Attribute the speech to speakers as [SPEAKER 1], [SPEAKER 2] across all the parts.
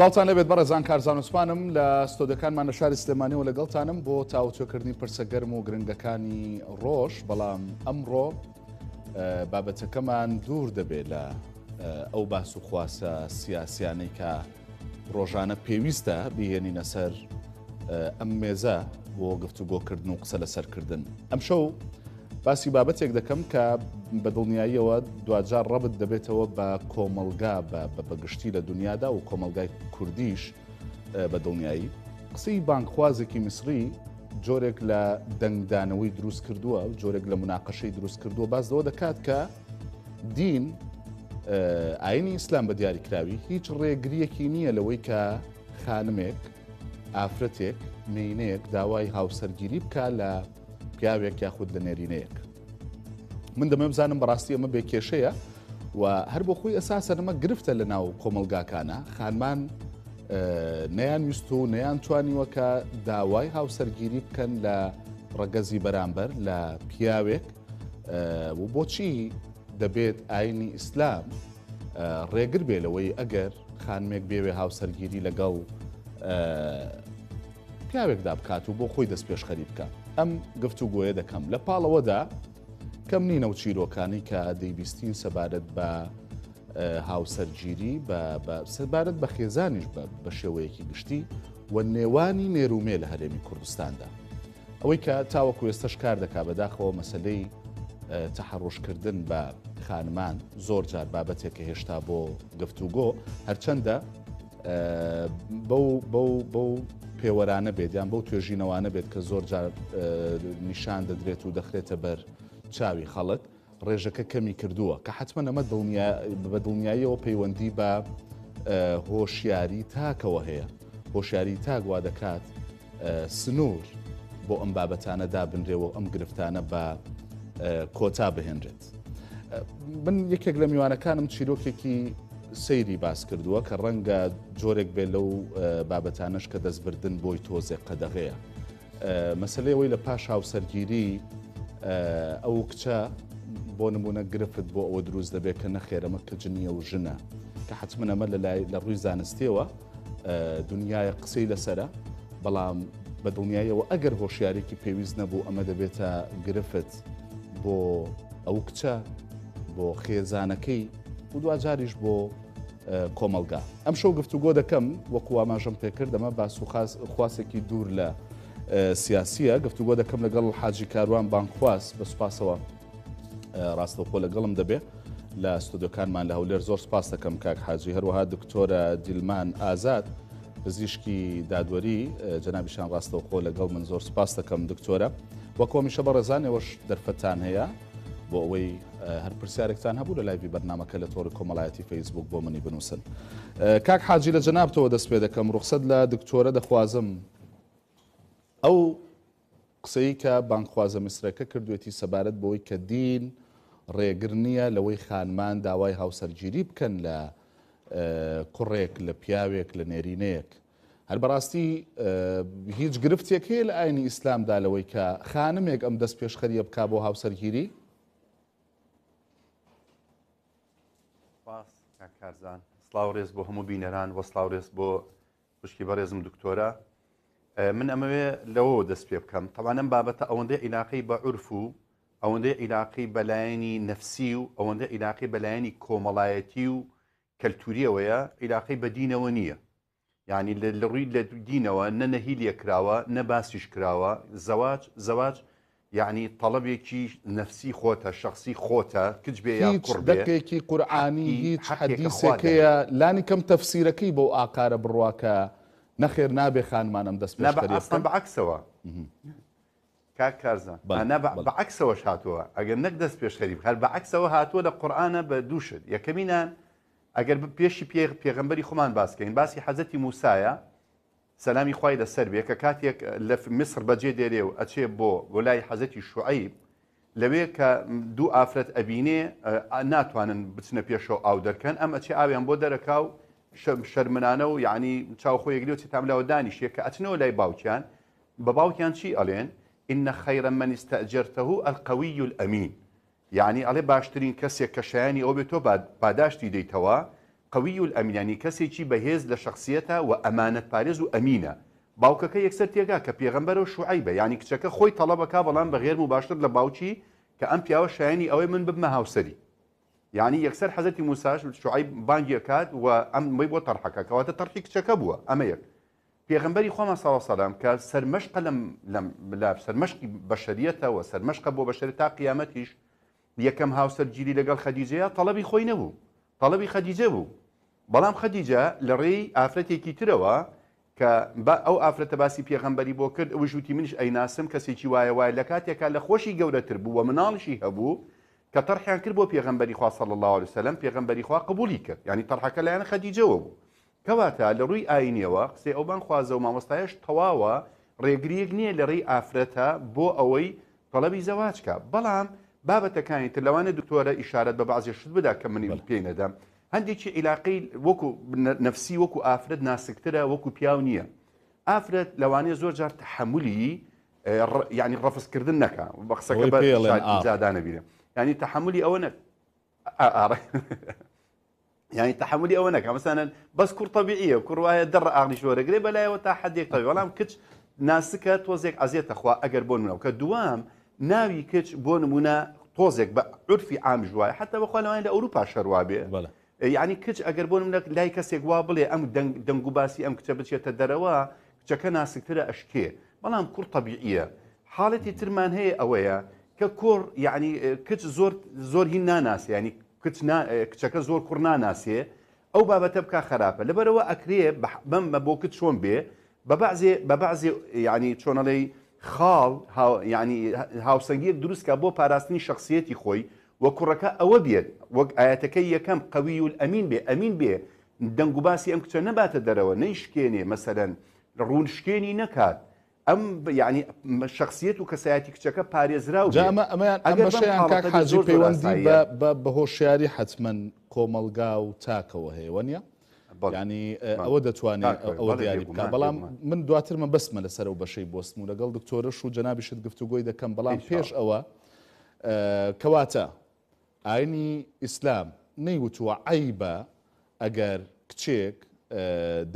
[SPEAKER 1] سڵتان لەبێت بەڕێزان کارزانوسپانم لە ستۆدەکانمانە شاری سلێمانیەوە لەگەڵتانم بۆ تاوتۆکردنی پرسە گەرم و گرنگەکانی ڕۆژ بەڵام ئەمڕۆ بابەتەکەمان دوور دەبێت لە ئەو باس و خواسە سیاسیانەی کە ڕۆژانە پێویستە بهێنینە سەر ئەم مێزە بۆ گفتوگۆکردن و قسە لەسەرکردن ئەم شەو باسی بابەتێک دەکەم کە بە دڵنیاییەوە دوجار ڕەبت دەبێتەوە بە کۆمەلگا بە بەگشتی لە دنیادا و کۆمەلگای کوردیش بە دڵنیایی قسەی بانکخوازێکی میسری جۆرێک لە دەنگدانەوەی دروست کردووە و جۆرێک لە مناقەشەی دروست کردووە بازەوە دەکات کە دین ئاینی ئیسلام بە دیاریکراوی هیچ ڕێگریەکی نییە لەوەی کە خانمێک ئافرەتێک مینەیەک داوای هاوسەرگیری بکە لە پیاوێک یاخود لە نێرینەیەک من دەمە بزانم بەڕاستی ئەمە بێ کێشەیە و هەر بۆ خۆی ئەساسە ئەمە گرفتە لە ناو کۆمەلگاکانە خانمان نەیانویست و نەیان توانیوەکە داوای هاوسەرگیری بکەن لە ڕگەزی بەرامبەر لە پیاوێک و بۆچی دەبێت ئاینی ئیسلام ڕێگر بێ لەوەی ئەگەر خانمێک بێوێ هاوسەرگیری لەگەڵ پیاوێکدا بکات و بۆ خۆی دەست پێش خەری بکات ئەم گفتو گوۆیە دەکەم لە پاڵەوەدا کەم نینە و چیرۆکانی کە دەیبیستین سەبارەت بە هاوسەرگیری سەبارەت بە خێزانیش بە شێوەیەکی گشتی و نێوانی نێرومێ لە هەرێمی کوردستاندا ئەوەی کە تاوەکو ئێستش کار دەکا بەداخەوە مەسلەی تەحڕۆشکردن بە خانمان زۆر جار بابەتێکە هێشتا بۆ گفتوگۆ هەرچەندە بەو پێوەرانە بێت یان بەو توێژینەوانە بێت کە زۆر نیشان دەدرێت و دەخرێتە بەر چاوی خەڵک ڕێژەکە کەمی کردووە کە حتممە ئەمە بە دڵنیاییەوە پەیوەندی بە هۆشیاری تاکەوە هەیە هۆشیاری تاگوا دەکات سنوور بۆ ئەم بابەتانە دابنرێەوە ئەم گرفتانە بە کۆتا بهێنرێت. من یەکێک لە میوانەکانم چیرۆکێکی سەیری باس کردووە کە ڕەنگە جۆرێک بێ لەو بابەتانش کە دەستبردن بۆی تۆزێک قەدەغەیە مەسلەوەی لە پاش هاوسەرگیری ئەو کچە بۆ نمونە گرفت بۆ ئەوە دروست دەبێت کە نەخێرەمە کە جنیە و ژنە کە حتممەمە لە لە ڕووی زانستیەوە دنیاە قسەی لەسرە بەڵام بە دڵنیایەوە ئەگەر هۆشیارێکی پێویست نەبوو ئەمە دەبێتە گرفت بۆ ئەو کچە بۆ خێزانەکەی و دوجاریش بۆ کۆمەلگا ئەم شەو گفتوگۆ دەکەم وەکو ئاماژەم پێکرد ئەمە باس و خواستێکی دوور لە سیاسیە گفتوگۆ دەکەم لەگەڵ حاجی کاروان بانخواست بە سوپاسەوە ڕاستەخۆ لەگەڵم دەبێت لە ستودەکانمان لە هەولێر زۆر سپاس دەکەم کاک حاجی هەروەها دکتۆرە دیلمان ئازاد پزیشکی دادوەری جەنابیشان ڕاستەوخۆ لەگەڵ من زۆر سپاس دەکەم دکتۆرە وە کۆمیشە بە ڕێزانەوەش دەرفەتان هەیە بۆ ئەوەی هەر پرسیارێکتان هەبوو لە لایوی بەرنمەکە لە تۆری کۆمەڵایەتی فەیسبوک بۆ منی بنووسن کاک حاجی لە جەنابتەوە دەست پێ دەکەم ڕوخسەد لە دکتۆرە دەخوازم ئەو قسەی کە بانخوازە میسرەکە کردوێتی سەبارەت بۆی کە دین ڕێگر نییە لەوەی خانمان داوای هاوسەرگیری بکەن لە کوڕێک لە پیاوێک لە نێرینەیەک هەر بەڕاستی هیچ گرفتێک هەیە لە ئاینی ئیسلامدا لەوەی کە خانمێک ئەم دەست پێشخەریە بک بۆ هاوسەرگیری
[SPEAKER 2] کارزان سلااو ڕێز بۆ هەموو بینەران وە سلااو ڕێز بۆ خوشکی بە ڕێزم دکتۆرە من ئەمەوێ لەوە دەست پێ بکەم تەوانم بابەتە ئەوەندەی عیلاقی بە عرف و ئەوەندەی عیلاقی بەلایەنی نەفسی و ئەوەندە عیلاقی بەلایەنی کۆمەڵایەتی و کەلتوریەوەیە عیلاقی بەدینەوە نییە یعنی لە ڕووی لە دینەوە نە نەهیلیە کراوە نە باسیش کراوە زەواج زەواج يعني طلبي كي نفسي خوته شخصي خوته كجبه يا قربه هيك دقيقي
[SPEAKER 1] قراني هيك حديثي كي لاني كم تفسيرك بو اقار برواكا نخير نابي خان ما نمدس دس بيش خريف اصلا بعكس
[SPEAKER 2] هو كاكارزا انا بعكس هو شاتوا اجل نقدس بيش خريف هل بعكس هو هاتوا القران بدوشد يا كمينا اجل بيش بيغمبري خمان باسكين باسي حزتي موسى سەلامی خی لەسەر بێ کە کاتێک لە مصر بەجێ دێرێ و ئەچێ بۆ وەلای حەزەتی شوعیب لەوێ کە دوو ئافرەت ئەبینێ ناتوانن بچنە پێشەوە ئاو دەکەن ئەم ئەچێ ئاویان بۆ دەرەکاو شەرمانە و یعنی چاوخۆیەگری و چ تاملاوە دانیشیە کە ئەچنەوە لای باوکیان بە باوکیان چی ئەڵێن إن خيرا من استأجرته القوي الأمين يعني عليه باشترين كسي كشاني أو بتو بعد باداشتي ديتوا قوي الأمين يعني كسي كي بهز لشخصيته وأمانة باريز وأمينة باوكا كي يكسر تيغا كبيغمبر وشعيبة يعني كشكا خوي طلبه كابلان بغير مباشر لباوكي كأم بياو شايني أوي من ببمها وسري يعني يكسر حزت موسى شعيب بانجي كات وأم مي بو طرحكا كواتا طرحك تشكا بوا أما يك بيغمبري خوما صلى الله عليه وسلم كسر مشق لم لم لا سر مشق بشريته وسر مشق بو بشريته قيامتيش يا كم هاوسر جيلي لقال خديجه طلبي خوينه نبو تەڵەبی خەدیجە بوو بەڵام خەدیجە لە ڕێی ئافرەتێکی ترەوە کە ئەو ئافرەتە باسی پێغەمبەری بۆ کرد ئەوژوتی منش ئەیناسم کەسێکی وایە وایە لە کاتێکا لە خۆشی گەورەتر بوو وە مناڵشی هەبوو کە تەرحیان کرد بۆ پێغمبەری خوا صل الله عليه وسلم پێغمبەری خوا قبولی کرد ینی تەرحەکە لایەن خەدیجەوە بوو کەواتە لە ڕووی ئاینەوە قسێ ئەوبان خوازە و مامۆستایش تەواوە ڕێگریەک نییە لە ڕێی ئافرەتە بۆ ئەوەی تەڵەبی زەواجکە بەڵام بابا کانی تلوان دکتر اشاره به بعضی شد بده که منی پی ندم هندی چی علاقی وکو نفسی وکو آفرد ناسکتره وکو پیاونیه آفرد لوانی زور جار تحملی يعني رفض كردن نكا بقصة كبر زادانة يعني تحملي أو نك يعني تحملي أو نك مثلا بس كور طبيعية وكور واهي در أغني شو رجلي بلاي وتا حد يك طبيعي ولا مكتش ناسكة توزيك عزيزة أخوة أقربون منه وكدوام ناوی کچ بۆ نمونە تۆزێک بە عرفی ئام ژوایە حتا بەخواانەوەی لە ئەوروپا شەروابێ یعنی کچ ئەگەر بۆ منە لای کەسێک وا بڵێ ئەم دەنگ و باسی ئەم کچە بچێتە دەرەوە کچەکە ناسکترە ئەشکێ بەڵام کوڕ طببیعە حاڵەتی ترمان هەیە ئەوەیە کە کۆڕ یعنی کچ زۆر زۆر هین ناناسی ینی کچەکە زۆر کوڕ ناناسێ ئەو بابەتە بک خراپە لەبەرەوە ئەکرێ بەمە بۆ کت چۆن بێ بە بەعزێ بە بەعزێ یعنی چۆنەڵەی خاڵ ینی هاوسەنگیەک دروستکە بۆ پاراستنی شخصیەتی خۆی وە کوڕەکە ئەوە بێت وەک ئاەتەکەی یەکەم قوی و ئەمین بێ ئەمین بێ دەنگ و باسی ئەم کچە نەباتە دەرەوە نەیشکێنێ مەسەرەن ڕوونشکێنی نەکات ئەم ینی شخصیت و کەسایەتی کچەکە پارێزرا و جامە ئەمان ئەمەشیان پەیوەندی
[SPEAKER 1] بە هۆشیاری حتمما کۆمەلگا و تاکەوە هەیەوە نیە؟ ینی ئەوە دەتوانێت ئەوە دیاری بکە بەڵام من دواتر من بەسمە لەسەر و بەشەی بستم و لەگەڵ دکتۆرەش و جەنابیشت گفتوگۆی دەکەم بەڵام پێش ئەوە کەواتە ئاینی ئیسلام نەیوتوە عیبە ئەگەر کچێک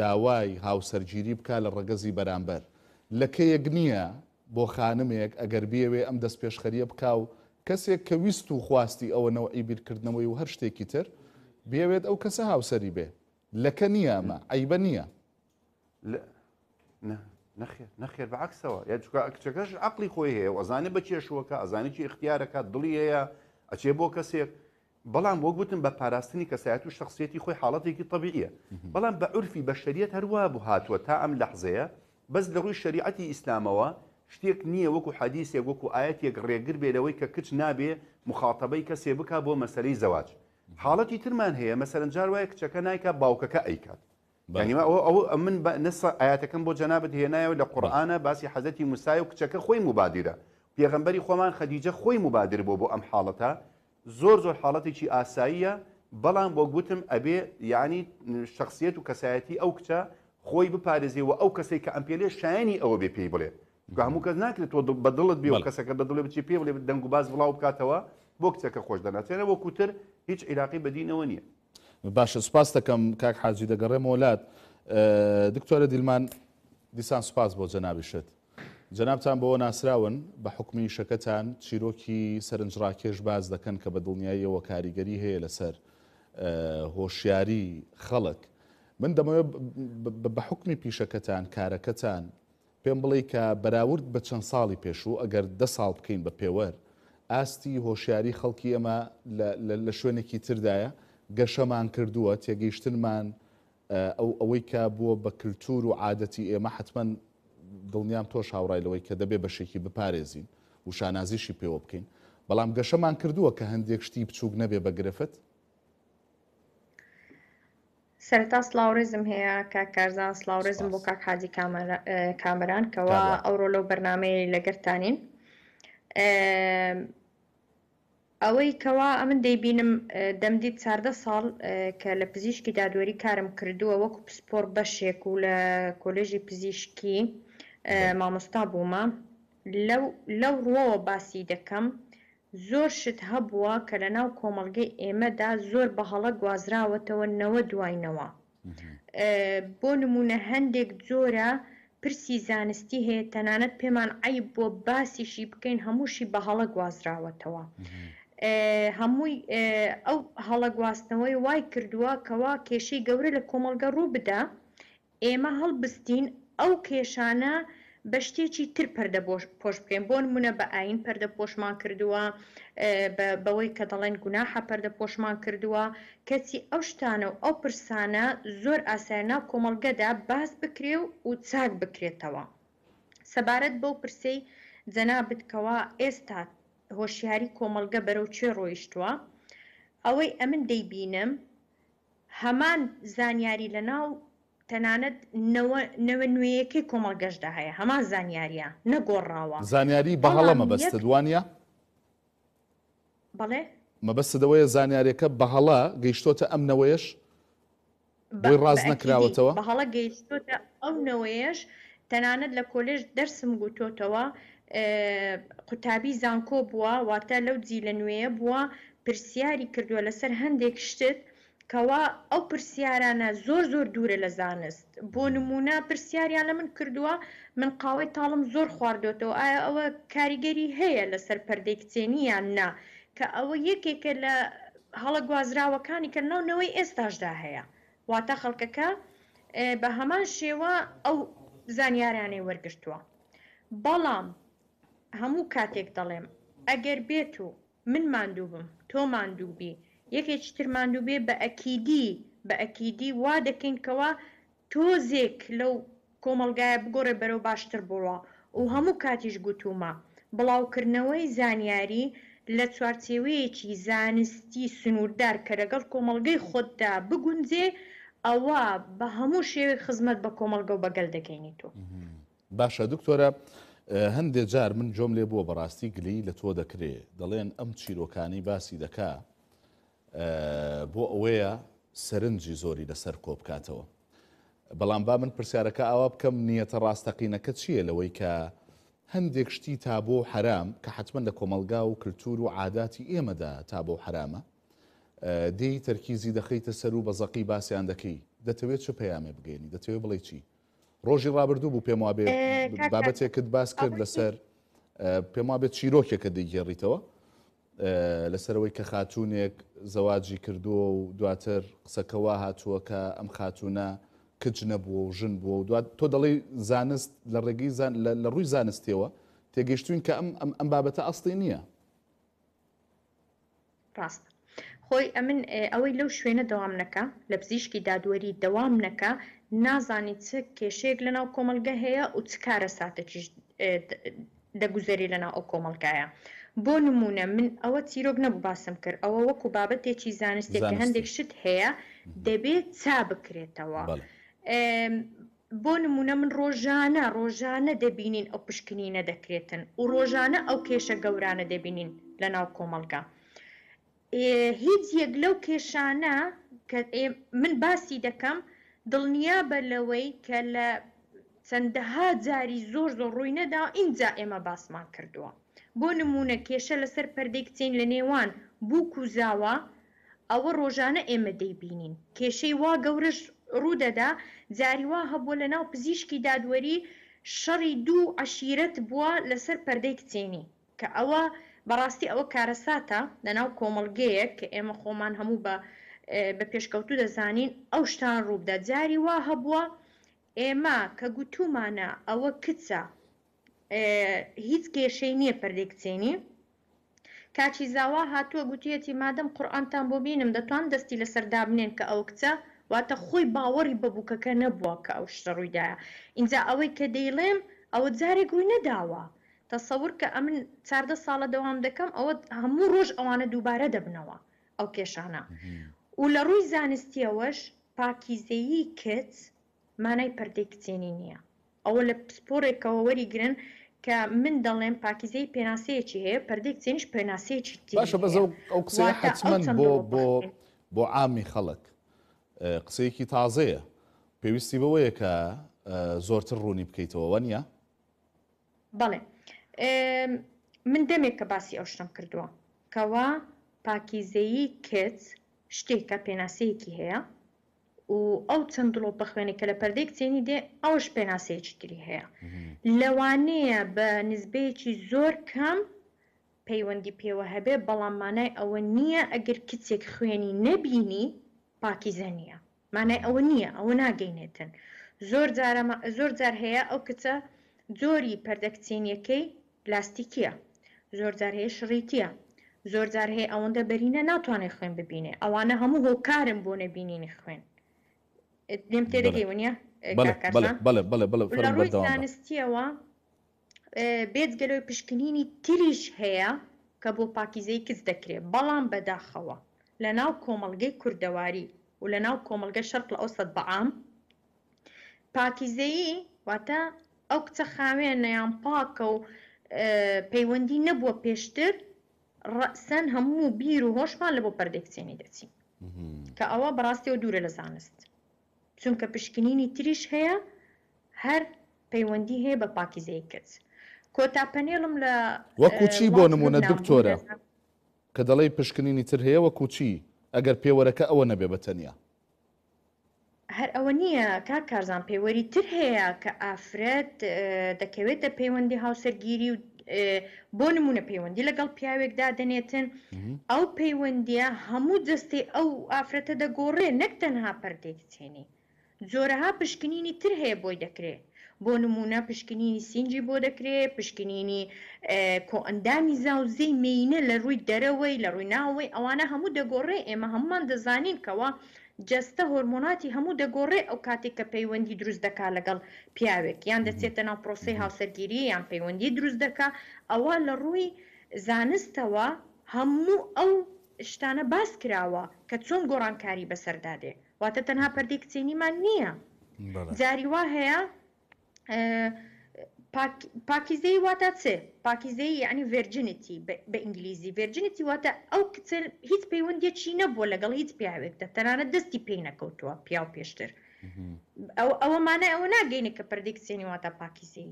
[SPEAKER 1] داوای هاوسەرگیری بکە لە ڕگەزی بەرامبەر لەکەیەک نییە بۆ خانمێک ئەگەر بێوێ ئەم دەست پێشخەریە بکاو کەسێک کە ویست و خواستی ئەوە نەوە ئیبیرکردنەوەی و هەر شتێکی تر بێوێت ئەو کەسە هاوسری بێ لەکە نییە ئەمە ئەیبە نییە
[SPEAKER 2] نخێر نخێر بە عکسەوە یاچەکەش عقلی خۆی هەیە ئەزانێ بە کێشوەکە ئەزانێکی اختیارەکە دڵی هەیە ئەچێ بۆ کەسێک بەڵام وەک گوتم بە پاراستنی کەسایەت و شخصێتی خۆی حاڵەتێکی طببیە بەڵام بە عرفی بە شریعت هەروە بوو هاتووە تا ئەم لەحزەیە بەس لە ڕووی شریعەتی ئیسلامەوە شتێک نییە وەکو حەدیسێک وەکو ئاەتێک ڕێگر بێتەوەی کە کچ نابێ مخاتەبەی کەسێ بک بۆ مەسەری زەواج حاڵەتی ترمان هەیە مەسەرەن جار وایە کچەکە نایکە باوکەکە ئەیکات بەنیمە ئەو من نسە ئاەتەکەم بۆ جەنابەت هێنایەوە لە قورآانە باسی حەزەتی موسای و کچەکە خۆی مبادیرە پێغمبەری خۆمان خەدیجە خۆی مبادر بۆ بۆ ئەم حاڵەتە زۆر زۆر حاڵەتێکی ئاساییە بەڵام بۆ گوتم ئەبێ یعنی شخصیت و کەسایەتی ئەو کچە خۆی بپارێزیەوە ئەو کەسی کە ئەمپێلێ شایانی ئەوە بێ پێی بڵێ گامو کەس ناکرێت تۆ بەدڵت بێ کەسەکە بەدڵێ بچی پێ بڵێ دەنگ و باز بڵاو بکاتەوە بۆ کچەکە خۆش دەناتێنە بۆ کووتر هیچ عێراقی بەدینەوە نییە
[SPEAKER 1] باشە سوپاس دەکەم کاک حاجی دەگەڕێم وڵات دکتۆرە دیلمان دیسان سوپاس بۆ جەنابیشت جەنابان بەوە ناسراون بە حکمی شەکەتان چیرۆکی سەرنجڕاکێش باز دەکەن کە بە دڵنیاییەوە کاریگەری هەیە لەسەر هۆشیاری خەڵک من دەمەوێت بە حکمی پیشەکەتان کارەکەتان پێم بڵێ کە بەراورد بە چەند ساڵی پێشوو ئەگەر ده ساڵ بکەین بە پێوەەر ئاستی هۆشیاری خەڵکی ئەمە لە شوێنێکی تردایە گەشەمان کردووە تێگەیشتنمان ئەو ئەوەی کا بووە بە کللتور و عادەتی ئێمە حتمما دڵنیام تۆش هاوڕایلەوەی کە دەبێ بەشێکی بپارێزین و شانازیشی پێوە بکەین بەڵام گەشەمان کردووە کە هەندێک شتی بچووک نەبێ بە گرفت
[SPEAKER 3] سەرتا سلااوڕێزم هەیە کا کارزان سلااوڕێزم بۆ کاک حاجی کامەران کەەوە ئەوڕۆ لەو بەرنمەی لەگەرتانین. ئەوەی کەوا ئەمن دەیبینم دەمدید چاردە ساڵ کە لە پزیشکی دادوەری کارم کردووە وەکو پسپۆر بەشێک و لە کۆلژی پزیشکی مامۆستا بوومە لەو ڕۆوە باسی دەکەم زۆر شت هەبووە کە لە ناو کۆمەلگەی ئێمەدا زۆر بەهەڵە گوازراوەتەوە نەوە دواینەوە بۆ نمونە هەندێک جۆرە پرسی زانستی هەیە تەنانەت پێمان عیب بۆ باسیشی بکەین هەمووشی بە هەڵە گوازراوەتەوە. هەمووی ئەو هەڵە گواستنەوەی وای کردووە کەوا کێشەی گەورە لە کۆمەلگە ڕوو بدە ئێمە هەڵبستین ئەو کێشانە بە شتێکی تر پەردە پۆش بکەین بۆ نمونە بە ئاین پەردە پۆشمان کردووە بەوەی کە دەڵێن گوناحە پەردە پۆشمان کردووە کەچی ئەو شتانە و ئەو پرسانە زۆر ئاساینا کۆمەلگەدا باز بکرێ و و چاک بکرێتەوە سەبارەت بەو پرسەی جەنا بتکەوە ئێستا هۆشیاری کۆمەلگە بەرەو چێ ڕۆیشتووە ئەوەی ئەمن دەیبینم هەمان زانیاری لە ناو تەنانەت نەوە نوێیەکی کۆمەڵگەشدا هەیە هەمان زانیاریە نەگۆڕاوە
[SPEAKER 1] زانیاری بە هەڵەمە بەستە دوانە بڵێ مەبەستەوەیە زانیارەکە بە هەڵە گەیشتۆتە ئەمنەوەیش
[SPEAKER 3] بۆی ڕاز نەکراوەتەوە بە هەڵە گەیشتۆتە ئەمنەوەیش تەنانەت لە کۆلێژ دەرسم گوتۆتەوە قوتابی زانکۆ بووە واتە لەو جی لە نوێیە بووە پرسیاری کردووە لەسەر هەندێک شتت کەوا ئەو پرسیارانە زۆر زۆر دوورە لە زانست بۆ نمونە پرسیاریان لە من کردووە من قاوەی تاڵم زۆر خواردۆتەوە ئایا ئەوە کاریگەری هەیە لەسەر پەردێک چێنیان نا کە ئەوە یەکێکە لە هەڵە گوازراوەکانی کە ناونەوەی ئێستاشدا هەیە واتە خەڵکەکە بە هەمان شێوە ئەو زانیارانەی وەرگرتووە بەڵام هەموو کاتێک دەڵێم ئەگەر بێت و من ماندوو بم تۆ ماندوو بی یەکێکی ترماندوو بێ بە ئەکیدی بە ئەکیدی وا دەکەینکەوە تۆزێک لەو کۆمەلگایە بگۆڕێ بەرەو باشتر بڕوە و هەموو کاتیش گوتومە بڵاوکردنەوەی زانیاری لە چوارچێوەیەکی زانستی سنووردار کە لەگەڵ کۆمەلگەی خۆتدا بگونجێ ئەوە بە هەموو شێوێک خزمەت بە کۆمەلگە و بەگەل دەکەینی تۆ
[SPEAKER 1] باشە دکتۆرە هەندێک جار من جۆم لێ بووە بەڕاستی گلی لە تۆ دەکرێ دەڵێن ئەم چیرۆکانی باسی دەکا بۆ ئەوەیە سەرنجی زۆری لەسەر کۆ بکاتەوە بەڵام با من پرسیارەکە ئاوا بکەم نیەتە ڕاستەقینەکە چییە لەوەی کە هەندێک شتی تا بۆ حرام کە حتمما لە کۆمەلگا و کللتور و عاداتی ئێمەدا تا بۆ حرامە دێی تەرکیزی دەخەیتە سەر و بەزەقی باسییان دەکەی دەتەوێت چ پەیامێ بگەێنی دەتەوێت بڵێ چی ڕۆژی ڕابردوو بوو پێم وابێ بابەتێکت باس کرد لەسەر پێم وابێت چیرۆکێکە دەیگێڕیتەوە لەسەرەوەی کە خاتونێک زەواجی کردووە و دواتر قسەکەوا هاتووە کە ئەم خاتونە کچ نەبووە و ژن بووە و دوات تۆ دەڵی زانست لە ڕێگەی لە ڕووی زانستیەوە تێگەشتوین کە ئەم ئەم بابەتە ئەستی نییە
[SPEAKER 3] ڕاست خۆی ئەمن ئەوەی لەو شوێنە دەوام نەکە لە پزیشکی دادوەری دەوام نەکە نازانی چ کێشەیەک لەناو کۆمەلگە هەیە و چ کارە ساتەکیش دەگوزەری لەناو ئەو کۆمەلگایە. بۆ نمونە من ئەوە چیرۆک نەبوو باسم کرد ئەوە وەکو بابەتێکی زانستێکی هەندێک شت هەیە دەبێت چا بکرێتەوە بۆ نمونە من ڕۆژانە ڕۆژانە دەبینین ئەو پشکنینە دەکرێتن و ڕۆژانە ئەو کێشە گەورانە دەبینین لە ناو کۆمەلگا هیچ یەک لەو کێشانە کە من باسی دەکەم دڵنیا بە لەوەی کە لە چەندەها جاری زۆر زۆر ڕووی نەدا ئینجا ئێمە باسمان کردووە بۆ نمونە کێشە لەسەر پەردەی کچین لە نێوان بوو کوزاوە ئەوە ڕۆژانە ئێمە دەیبینین کێشەی وا گەورەش ڕوودەدا جاریوا هەبوو لە ناو پزیشکی دادوەری شەڕی دوو عشیرەت بووە لەسەر پەردەی کچێنی کە ئەوە بەڕاستی ئەوە کارەساتە لەناو کۆمەلگەیەک کە ئێمە خۆمان هەموو بە بە پێشکەوتو دەزانین ئەو شتان ڕووبدا جاری وا هەبووە ئێمە کە گوتومانە ئەوە کچە هیچ کێشەی نییە پردێکچێنی کاچی زاوا هاتووە گوتیەتی مادەم قورآانتان بۆ بینم دەتوان دەستی لە سەردابنێن کە ئەو کچە واتە خۆی باوەڕی بەبووکەکە نەبووە کە ئەو شتە ڕوویداە اینجا ئەوەی کە دەیڵێم ئەوە جارێک گوی نەداوە تەسەور کە ئە من چاردە ساڵە دەوام دەکەم ئەوە هەموو ڕۆژ ئەوانە دووبارە دەبنەوە ئەو کێشانە و لە ڕووی زانستیەوەش پاکیزەیی کت مانای پردێکچێنی نییە ئەوە لە پسپۆرێکەوە وەریگرن کە من دەڵێن پاکیزەی پێناسەیەکی هەیە پردێک چێنش پێناسەیەکی
[SPEAKER 1] باشە بەز ئەو قسە حچمەند بۆ بۆ بۆ ئامی خەڵک قسەیەکی تازەیە پێویستی بەوەیە کە زۆرتر ڕوونی بکەیتەوە وە نیە؟
[SPEAKER 3] بەڵێ من دەمێک کە باسی ئەو شتم کردووە کەوا پاکیزەیی کت شتێکە پێناسەیەکی هەیە و ئەو چەند دڵۆپە خوێنێک کە لە پردێک چێنی دێ ئەوش پێناسەیەکی تری هەیە لەوانەیە بە نزبەیەکی زۆر کەم پەیوەندی پێوە هەبێ بەڵاممانای ئەوە نییە ئەگەر کچێک خوێنی نەبینی پاکیزە نییە مانای ئەوە نییە ئەوە ناگەینێتن زۆر زۆر جار هەیە ئەو کچە جۆری پەردەکچێنیەکەی لاستیکیە زۆر جار هەیە شڕیتیە زۆر جار هەیە ئەوەندە بەرینە ناتوانێت خوێن ببینێ ئەوانە هەموو هۆکارم بۆ نەبینینی خوێن لێم تێدەگەیونە بڵێ بڵێ بڵێ زانستیەوە بێت گەلۆی پشکنینی تریش هەیە کە بۆ پاکیزەی کز دەکرێت بەڵام بەداخەوە لە ناو کۆمەلگەی کوردەواری و لە ناو کۆمەلگە شەرق لە ئەوسەد بەعام پاکیزەیی واتە ئەو کچە خاوێنەیان پاکە و پەیوەندی نەبووە پێشتر ڕسەن هەموو بیر و هۆشمان لە بۆ پەردێکچێنی دەچین کە ئەوە بەڕاستیەوە دوورە لە زانست. چونکە پشکنینی تریش هەیە هەر پەیوەندی هەیە بە پاکیزەی کرد کۆتا پەنێڵم لە وەکو چی بۆ نمونە دکتۆرە
[SPEAKER 1] کە دەڵی پشکنینی تر هەیە وەکو چی ئەگەر پێوەرەکە ئەوە نەبێ بە تەنیا
[SPEAKER 3] هەر ئەوە نییە کا کارزان پێوەری تر هەیە کە ئافرەت دەکەوێتە پەیوەندی هاوسەرگیری و بۆ نمونە پەیوەندی لەگەڵ پیاوێکدا دەنێتن ئەو پەیوەندیە هەموو جستی ئەو ئافرەتە دەگۆڕێ نەک تەنها پردێک چێنی زۆرەها پشکنینی تر هەیە بۆی دەکرێت بۆ نمونە پشکنینی سینجی بۆ دەکرێت پشکنینی کۆئندامی زاوزەی مینە لە ڕووی دەرەوەی لە ڕووی ناوەی ئەوانە هەموو دەگۆڕێ ئێمە هەمومان دەزانین کەەوە جستە هۆرمۆناتی هەموو دەگۆڕێ ئەو کاتێک کە پەیوەندی دروست دەکا لەگەڵ پیاوێک یان دەچێتە ناو پرۆسی هاوسەرگیری یان پەیوەندی دروست دەکا ئەوە لە ڕووی زانستەوە هەموو ئەو شتانە باس کراوە کە چۆن گۆڕانکاری بەسەردادێ واتە تەنها پەردی کچینیمان نییە جاری وا هەیە پاکیزەی واتە چێ پاکیزەی یعنی ڤرجنتی بە ئینگلیزی ڤرجنتی واتە ئەو کچل هیچ پەیوەندیەکی نەبووە لەگەڵ هیچ پیاوێکتە تەنانە دەستی پێی نەکەوتووە پیاو پێشتر ئەو ئەوەمانە ئەوە ناگەینە کە پردی کچێنی واتە پاکیزەی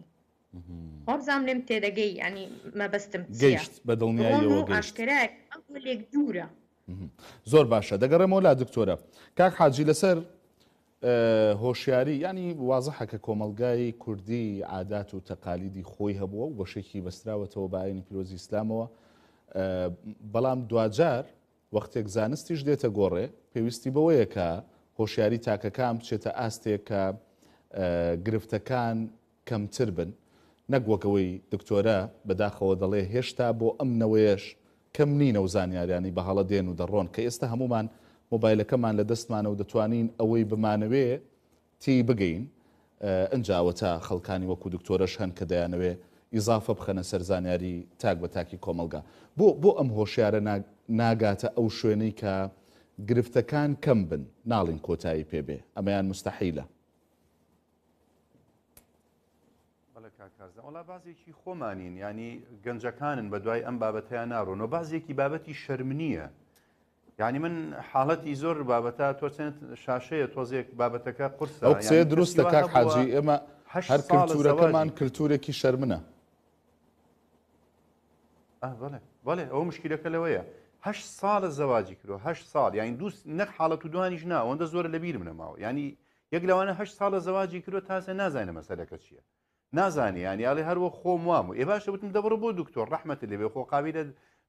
[SPEAKER 3] وابزانام لێم تێدەگەی ینی مەبەستم گەشت
[SPEAKER 1] بە دڵنیایی ئاشکرا
[SPEAKER 3] لێک دوورە
[SPEAKER 1] زۆر باشە دەگەڕێمەوە لا دکتۆرە کاک حاجی لەسەر هۆشیاری ینی وازحە کە کۆمەلگای کوردی عادات و تەقالیدی خۆی هەبووە و بەشێکی بەستراوەتەوە باینی پیرۆزی ئسلامەوە بەڵام دوجار وەختێک زانستیش دێتە گۆڕێ پێویستی بەوەیە کە هۆشیاری تاکەکان بچێتە ئاستێک کە گرفتەکان کەمتر بن نەگوەکەوەی دکتۆرە بەداخەوە دەڵێ هێشتا بۆ ئەم نەوەیەش کەم نینە و زانیاریانی بە هەڵە دێن و دەڕۆن کە ئێستا هەمومان مۆبایلەکەمان لە دەستمانە و دەتوانین ئەوەی بمانەوێ تی بگەین ئەنجاوە تا خەڵکانی وەکو دکتۆرەش هەن کە دەیانەوێ ئیزافە بخەنە سەر زانیاری تاک بە تاکی کۆمەلگا بۆ بۆ ئەم هۆشیارە ناگاتە ئەو شوێنەی کە گرفتەکان کەم بن ناڵین کۆتایی پێبێ ئەمەیان مستحیلە
[SPEAKER 2] وڵا بازێکی خۆمانین ینی گەنجەکانن بە دوای ئەم بابەتیان ناڕۆنەوە بازێکی بابەتی شەرمنیە ینی من حاڵەتی زۆر بابەتە تۆ چەند شاشەیە تۆزێک بابەتەکە قرسە قسەیە دروستە کاک حاجی ئێمە هەر کللتورەکەمان
[SPEAKER 1] کللتورێکی شەرمنە
[SPEAKER 2] بڵێ ئەو مشکلەکە لەوەیە هەش ساڵە زەواجی کرۆ هە ساڵ یانی دوست نەک حاڵەت و دوانیش ناوەندە زۆر لەبییر منەماوە ینی یەک لەوانە هە ساڵە زەواجی کرۆ تاسە نازانە مەسەرەکە چییە نازانانی یاڵی هەروە خۆم وام و ێ باشە وتم دەبڕ بۆ دکتۆر ڕحمەتی لەبێ خۆ قاوی لە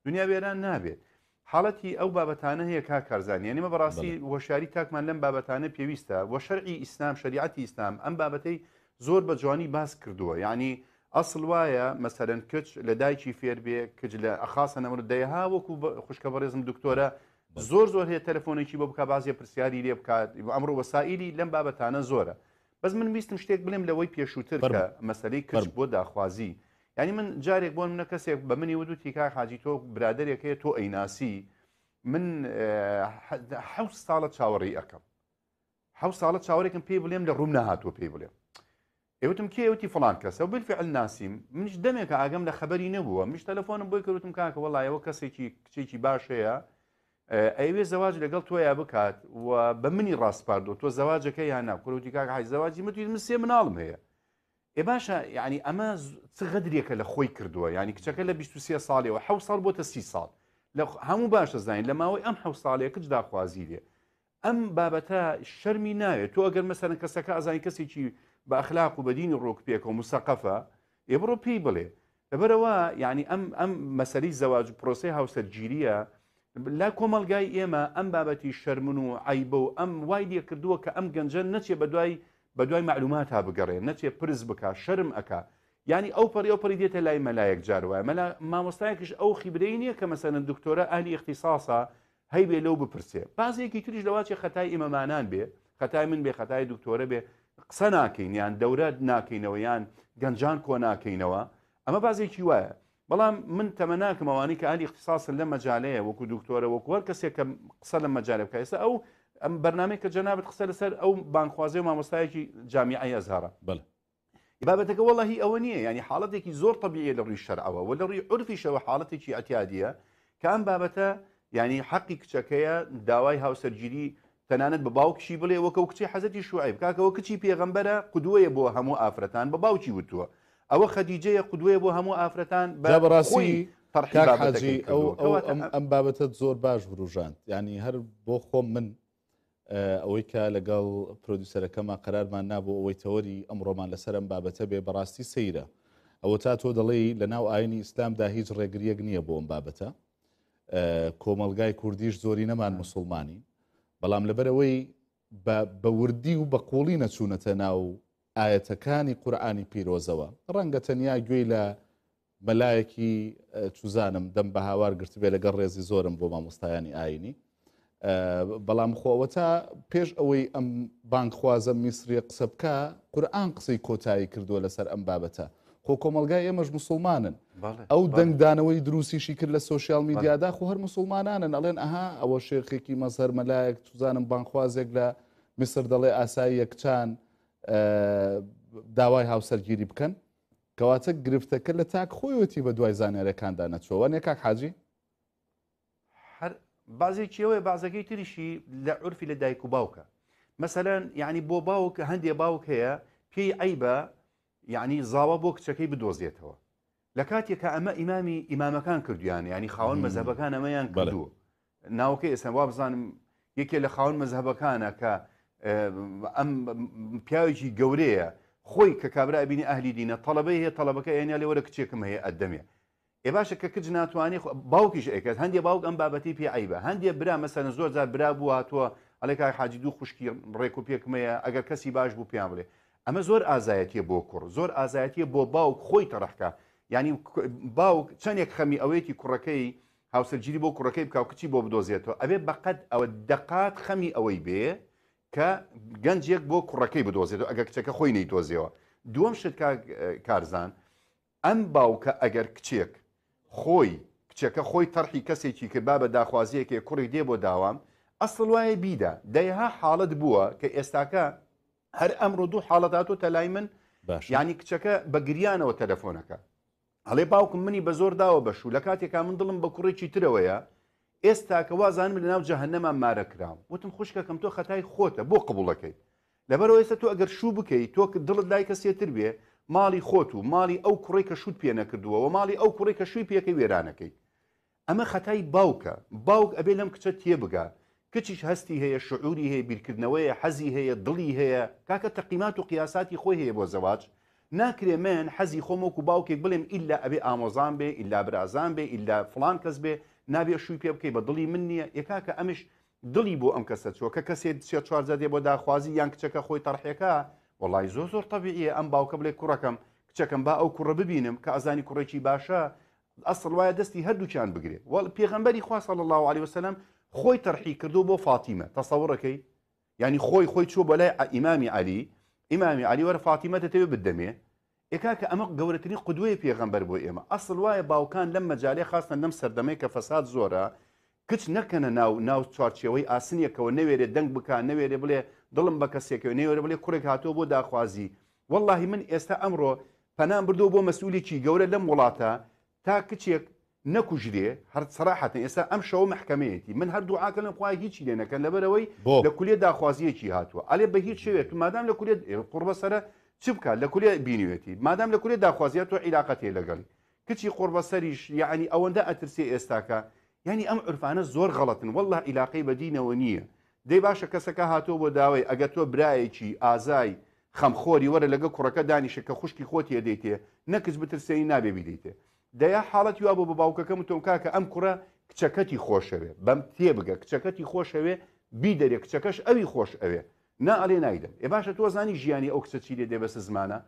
[SPEAKER 2] دنیا وێران نابێت حاڵەتی ئەو بابەتانە هەیە کا کارزانانی ئەمە بەڕاستی وەشاری تاکمان لەم بابەتانە پێویستە وە شەرعی ئیسلام شریعتی ئیسلام ئەم بابەتەی زۆر بە جوانی باس کردووە یعنی ئەسڵ وایە مەسەرەن کچ لە دایکی فێربێ کچ لە ئەخاسە نەمر دەیها وەکو خوشکە بەڕێزم دکتۆرە زۆر زۆر هەیە تەلفۆنێکی بۆ بکە بازیە پرسیاری لێ بکات ئەمڕۆ وەسائلی لەم بابەتانە زۆرە بەس من ویستم شتێک بڵێم لەوەی پێشووتر بە مەسلەی کرد بۆ داخوازی ینی من جارێک بۆن منە کەسێک بە منی ودو تیکا حاجی تۆ برادێکەیە تۆ ئەیناسی من حە ساڵە چاوەڕی ئەەکەم حە ساڵە چاوەێکم پێی بڵێم لە ڕوم نهاتوە پێی بڵێم ئێوتم کێوتی فلان کەسە بفعل ناسیم منش دەمێکە ئاگەم لە خبری نەبووە مش تەلفۆنم بۆی کەوتم کاکە وڵایەوە کەسێکی کچێکی باشەیە ئەوێ زەواج لەگەڵ تۆیا بکات و بە منی ڕاستپاردۆ تۆ زەواجەکە یان ناکرۆتی کاک های زەواجی متی من سێ مناڵم هەیە ێ باشە ینی ئەمە چغدرێکە لە خۆی کردووە ینی کچەکە لە 23 ساڵەوە ح ساڵ بۆتە سی ساڵ لە هەموو باشە زانین لە ماوەی ئەم حو ساڵێک کچ داخوازی لێ ئەم بابەتە شەرمی ناوێت تۆ ئەگەر مەسەرن کەسەکە ئازانی کەسێکی بە ئەخلاق و بەدینی ڕۆکپێک و مسەقەفە ئێبڕۆ پێی بڵێ لەبەرەوە ینی ئەم ئەم مەسەری زەواج پرۆسی هاوسەرگیریە لا کۆمەلگای ئێمە ئەم بابەتی شەرمن و عیبە و ئەم وای دیە کردووە کە ئەم گەنجە نەچێ بە دوای بە دوای معلومات ها بگەڕێ نەچێ پرز بک شەرم ئەکا ینی ئەو پەری ئەو پەری دێتە لای مەلایەک جاروایە مەلا مامۆستایەکیش ئەو خیبرەی نییە کە مەسەن دکتۆرە ئالی اختصاسا هەیبێ لەو بپرسێ بازێکی تریش لەواچێ خەتای ئیمەمانان بێ خەتای من بێ خەتای دکتۆرە بێ قسە ناکەین یان دەورە ناکەینەوە یان گەنجان کۆ ناکەینەوە ئەمە بازێکی وایە بەڵام من تەمە ناکەم ئەوانی کە علی اختصاصن لە مەجاالەیە وەکو دکتۆرە وەکو هەر کەسێک کە قسە لە مەجارێ بکە ئێستا ئەو ئەم بەرنامەی کە جەنابەت قسە لەسەر ئەو بانخوازی و مامۆستایەکی جامیعی ئەزهارە بڵێ بابەتەکە وەڵی ئەوە نییە ینی حاڵەتێکی زۆر طببیە لە ڕووی شەرعەوە و لە ڕووی عرفی شەوە حاڵەتێکی ئەتیادیە کە ئەم بابەتە ینی حەقی کچەکەیە داوای هاوسەرگیری تەنانەت بە باوکشی بڵێ وەکە و کچی حەزەتی شوعی بکاکەوە کچی پێغمبەرە قدوەیە بۆ هەموو ئافرەتان بە باوکی وتووە ئەوە خەدیجەیە قودوێ بۆ هەموو ئافرەتان بەڕاستی حاجی ئەو
[SPEAKER 1] ئەم بابەتە زۆر باش بروژاند ینی هەر بۆ خۆم من ئەوەی کە لەگەڵ پرۆدیوسەرەکەمان قرارمان نابوو ئەوەی تەوەری ئەمڕۆمان لەسەر ئەم بابەتە بێ بەڕاستی سەیرە ئەوە تا تۆ دەڵێ لە ناو ئاینی ئیسلامدا هیچ ڕێگریەک نییە بۆ ئەم بابەتە کۆمەلگای کوردیش زۆری نەمان مسلمانی بەڵام لەبەرەوەی بە وردی و بە قۆڵی نەچوونەتە ناو ئاەتەکانی قورآانی پیرۆزەوە ڕەنگە تەنیا گوێی لە بەلایەکی چوزانم دەم بە هاوار گرتبێ لەگەڵ ڕێزی زۆرم بۆ مامۆستایانی ئاینی بەڵام خۆوە تا پێش ئەوەی ئەم بانکخوازە میسری قسە بکە قورآان قسەی کۆتایی کردووە لەسەر ئەم بابەتە خۆ کۆمەلگای ئێمەش مسلمانن ئەو دەنگدانەوەی دروسیشی کرد لە سوسیال میدیادا خۆ هەر مسلمانانن ئەڵێن ئەها ئەوە شێرخێکی مەسەر مەلایەک توزانم بانخوازێک لە میسر دەڵێ ئاسایی یەکچان داوای هاوسەرگیری بکەن کەواتە گرفتەکە لە تاک خۆیەتی بە دوای زانارەکاندا نەچوە نێکاک حاجی
[SPEAKER 2] بازێکیەوەی بازەکەی تریشی لە عرفی لە دایک و باوکە مثلەن یعنی بۆ باوکە هەندێک باوک هەیە پێی ئەیبە یعنی زاوا بۆ کچەکەی بدۆزێتەوە لە کاتێکە ئەمە ئیمامی ئیمامەکان کردویان ینی خاوەن مەذهبەکان ئەمەیان کردووە ناوکە ئێستا وا بزانم یەکێ لە خاون مەذهبەکانە کە ئەم پیاوێکی گەورەیە خۆی کە کابراابینی ئەهلی دینە تەڵەبەی هەیە تەڵەبەکە ئەێنیا لێ وەرە کچێکم هەیە ئەدەمێ ێ باشە کە کچ ناتوانانی باوکیش ئەکەس هەندێ باوک ئەم بابەتی پێ عیبە هەندێ برا مەسەن زۆر زار برا بوواتوە ئەلێکای حاجی دوو خوشکی ڕێک و پێکمەیە ئەگەر کەسی باش بوو پێیان بڵێ ئەمە زۆر ئازایەتیە بۆ کوڕ زۆر ئازایەتیە بۆ باوک خۆی تەڕحکە ینی باوک چندێک خەمی ئەوەیەکی کوڕەکەی هاوسەرگیری بۆ کوڕەکەی بکاو کچی بۆ بدۆزێتەوە ئەبێ بەقەت ئەوە دەقات خەمی ئەوەی بێ کە گەنجێک بۆ کوڕەکەی بدۆزێتەوە ئەگە کچەکە خۆی نەی دۆزیەوە دووەم شت کارزان ئەم باوکە ئەگەر کچێک خۆی کچەکە خۆی تەرحی کەسێکی کرد با بە داخوازیەکێ کوڕی دێ بۆ داوام ئەسڵ وایە بیدا دەیها حاڵت بووە کە ئێستاکە هەر ئەمڕۆ دوو حاڵەتات و تەلای من باش ینی کچەکە بە گریانەوە تەلەفۆنەکە هەڵێ باوکم منی بە زۆر داوە بەشوو لە کاتێکا من دڵم بە کوڕێکی ترەوەیە ئێستا کە وازانم لە ناو جەهنەمان مارەکرام وتم خوشکەکەم تۆ خەتای خۆتە بۆ قبولەکەی لەبەرەوە ئێستا تۆ ئەگەر شوو بکەی تۆ دڵت لای کەسێتر بێ ماڵی خۆت و ماڵی ئەو کوڕی کە شووت پێ نەکردووە و ماڵی ئەو کوڕی کە شووی پێەکەی وێرانەکەی ئەمە خەتای باوکە باوک ئەبێ لەم کچە تێبگا کچیش هەستی هەیە شعوری هەیە بیرکردنەوەیە حەزی هەیە دڵی هەیە کاکە تەقیمات و قیاساتی خۆی هەیە بۆ زەواج ناکرێ من حەزی خۆمۆک و باوکێک بڵێم ئللا ئەبێ ئامۆزان بێ ئللا برازان بێ ئللا فلان کەس بێ نابێ شووی پێ بکەی بە دڵی من نییە یەکا کە ئەمیش دڵی بۆ ئەم کەسە چۆکە کەسێ سێ چوارزە دێ بۆ داخوازی یان کچەکە خۆی تەڕحەکە وڵی زۆ زۆر تەبیعە ئەم باوکە بڵێ کوڕەکەم کچەکەم با ئەو کوڕە ببینم کە ئەزانی کوڕێکی باشە ئەسڵ وایە دەستی هەردووچیان بگرێت وڵ پێغمبەری خواصل الله عليه وسلم خۆی تەرحی کردو بۆ فاتیمە تەسەورەکەی ینی خۆی خۆی چوو بەلای ئیمامی علی ئیمامی علی وەرە فاتیمە دەتەوێت بدەمێ ئێکا کە ئەمە گەورەترین قدوێ پێغەمبەر بۆ ئێمە ئەسڵ وایە باوکان لەم مەجاالێ خاستە نەم سەردەمەی کە فەساد زۆرە کچ نەکەنە ناو ناو چارچەوەی ئاسنیەکەوە نەوێرێ دەنگ بکان نەوێرێ بڵێ دڵم بە کەسێکەوە نێوێرە بڵێ کوڕێک هاتۆ بۆ داخوازی واللهی من ئێستا ئەمڕۆ پەنان بردو بۆ مەسوولێکی گەورە لەم وڵاتە تا کچێک نەکوژرێ هەر سەراحەتن ئێستا ئەم شەوە محکمەیەتی من هەردوو ئاکەن خخوای هیچی لێنەکەن لەبەرەوەی لە کولێ داخوازیەکی هاتووە ئەلێ بە هیچ شوێت مادام لە کولێت قڕبە سرە چ بکە لە کولێ بینوێتی مادام لە کولێ داخوازیات تۆ عیلااقەت هەیە لەگەڵی کچی قوربە سەریش یعنی ئەوەندە ئەترسێ ئێستاکە ینی ئەم عرفانە زۆر غەڵەتن والله عیلاقی بەدینەوە نییە دەی باشە کەسەکە هاتۆ بۆ داوای ئەگە تۆ برایەکی ئازای خەمخۆری وەرە لەگە کوڕەکە دانیشە کە خوشکی خۆتیە دەیتێ نەکەس بترسێنی نابێبی دەیتێ دەیە حاڵەت یوا بۆ بە باوکەکەم تۆم کاکە ئەم کوڕە کچەکەتی خۆشەوێ بەم تێبگە کچەکەتی خۆشەوێ بی دەرێ کچەکەش ئەوی خۆش ئەوێ نا ئەلێ نایدەم ێ باشە تۆ زانی ژیانی ئەو کچە چی لێ دێبەسە زمانە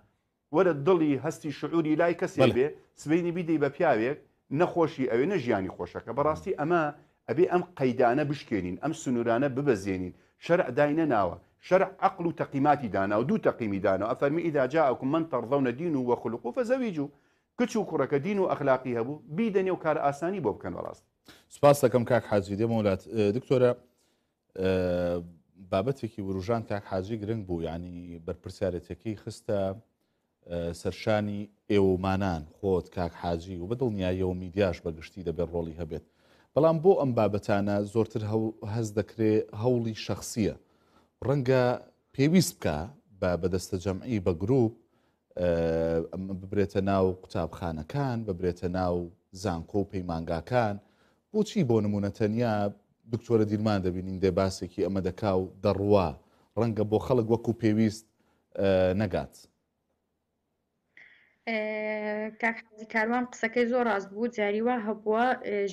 [SPEAKER 2] وەرە دڵی هەستی شعوری لای کەسێ بێ سبینی بیدەی بە پیاوێک نەخۆشی ئەوێ نە ژیانی خۆشەکە بەڕاستی ئەمە ئەبێ ئەم قەیدانە بشکێنین ئەم سنوورانە ببەزێنین شەرع داینە ناوە شرع عقل و تقیماتی دانا و دوو تەقیمی دانا و ئەفەرمی ئیدا جاکم من تەڕزەونە دین و وەخلقو فەزەویج و کچ و کوڕەکە دین و ئەخلاقی هەبوو بیدەنێ و کار ئاسانی بۆ بکەن بەڕاست
[SPEAKER 1] سپاس دەکەم کاک حەزوی دێمەولات دکتۆرە بابەتێکی وروژان تاک حاجی گرنگ بوو ینی بەرپرسارەتەکەی خستە سەرشانی ئێوەمانان خۆت کاک حاجی و بەدڵنیایە و میدیاش بەگشتی دەبێت ڕۆڵی هەبێت بەڵام بۆ ئەم بابەتانە زۆرتر هەز دەکرێت هەوڵی شخصیە ڕەنگە پێویست بکە بە بەدەستە جەمعی بە گروپ ببرێتە ناو قوتابخانەکان ببرێتە ناو زانکۆ و پەیمانگاکان بۆچی بۆ نمونەتەنیا دکتۆرە دیرمان دەبینین دێ باسێکی ئەمە دەکا و دەڕوا ڕەنگە بۆ خەڵک وەکو پێویست نەگات.
[SPEAKER 3] کاکزی کاروان قسەکەی زۆر ڕاست بوو جاریوا هەبووە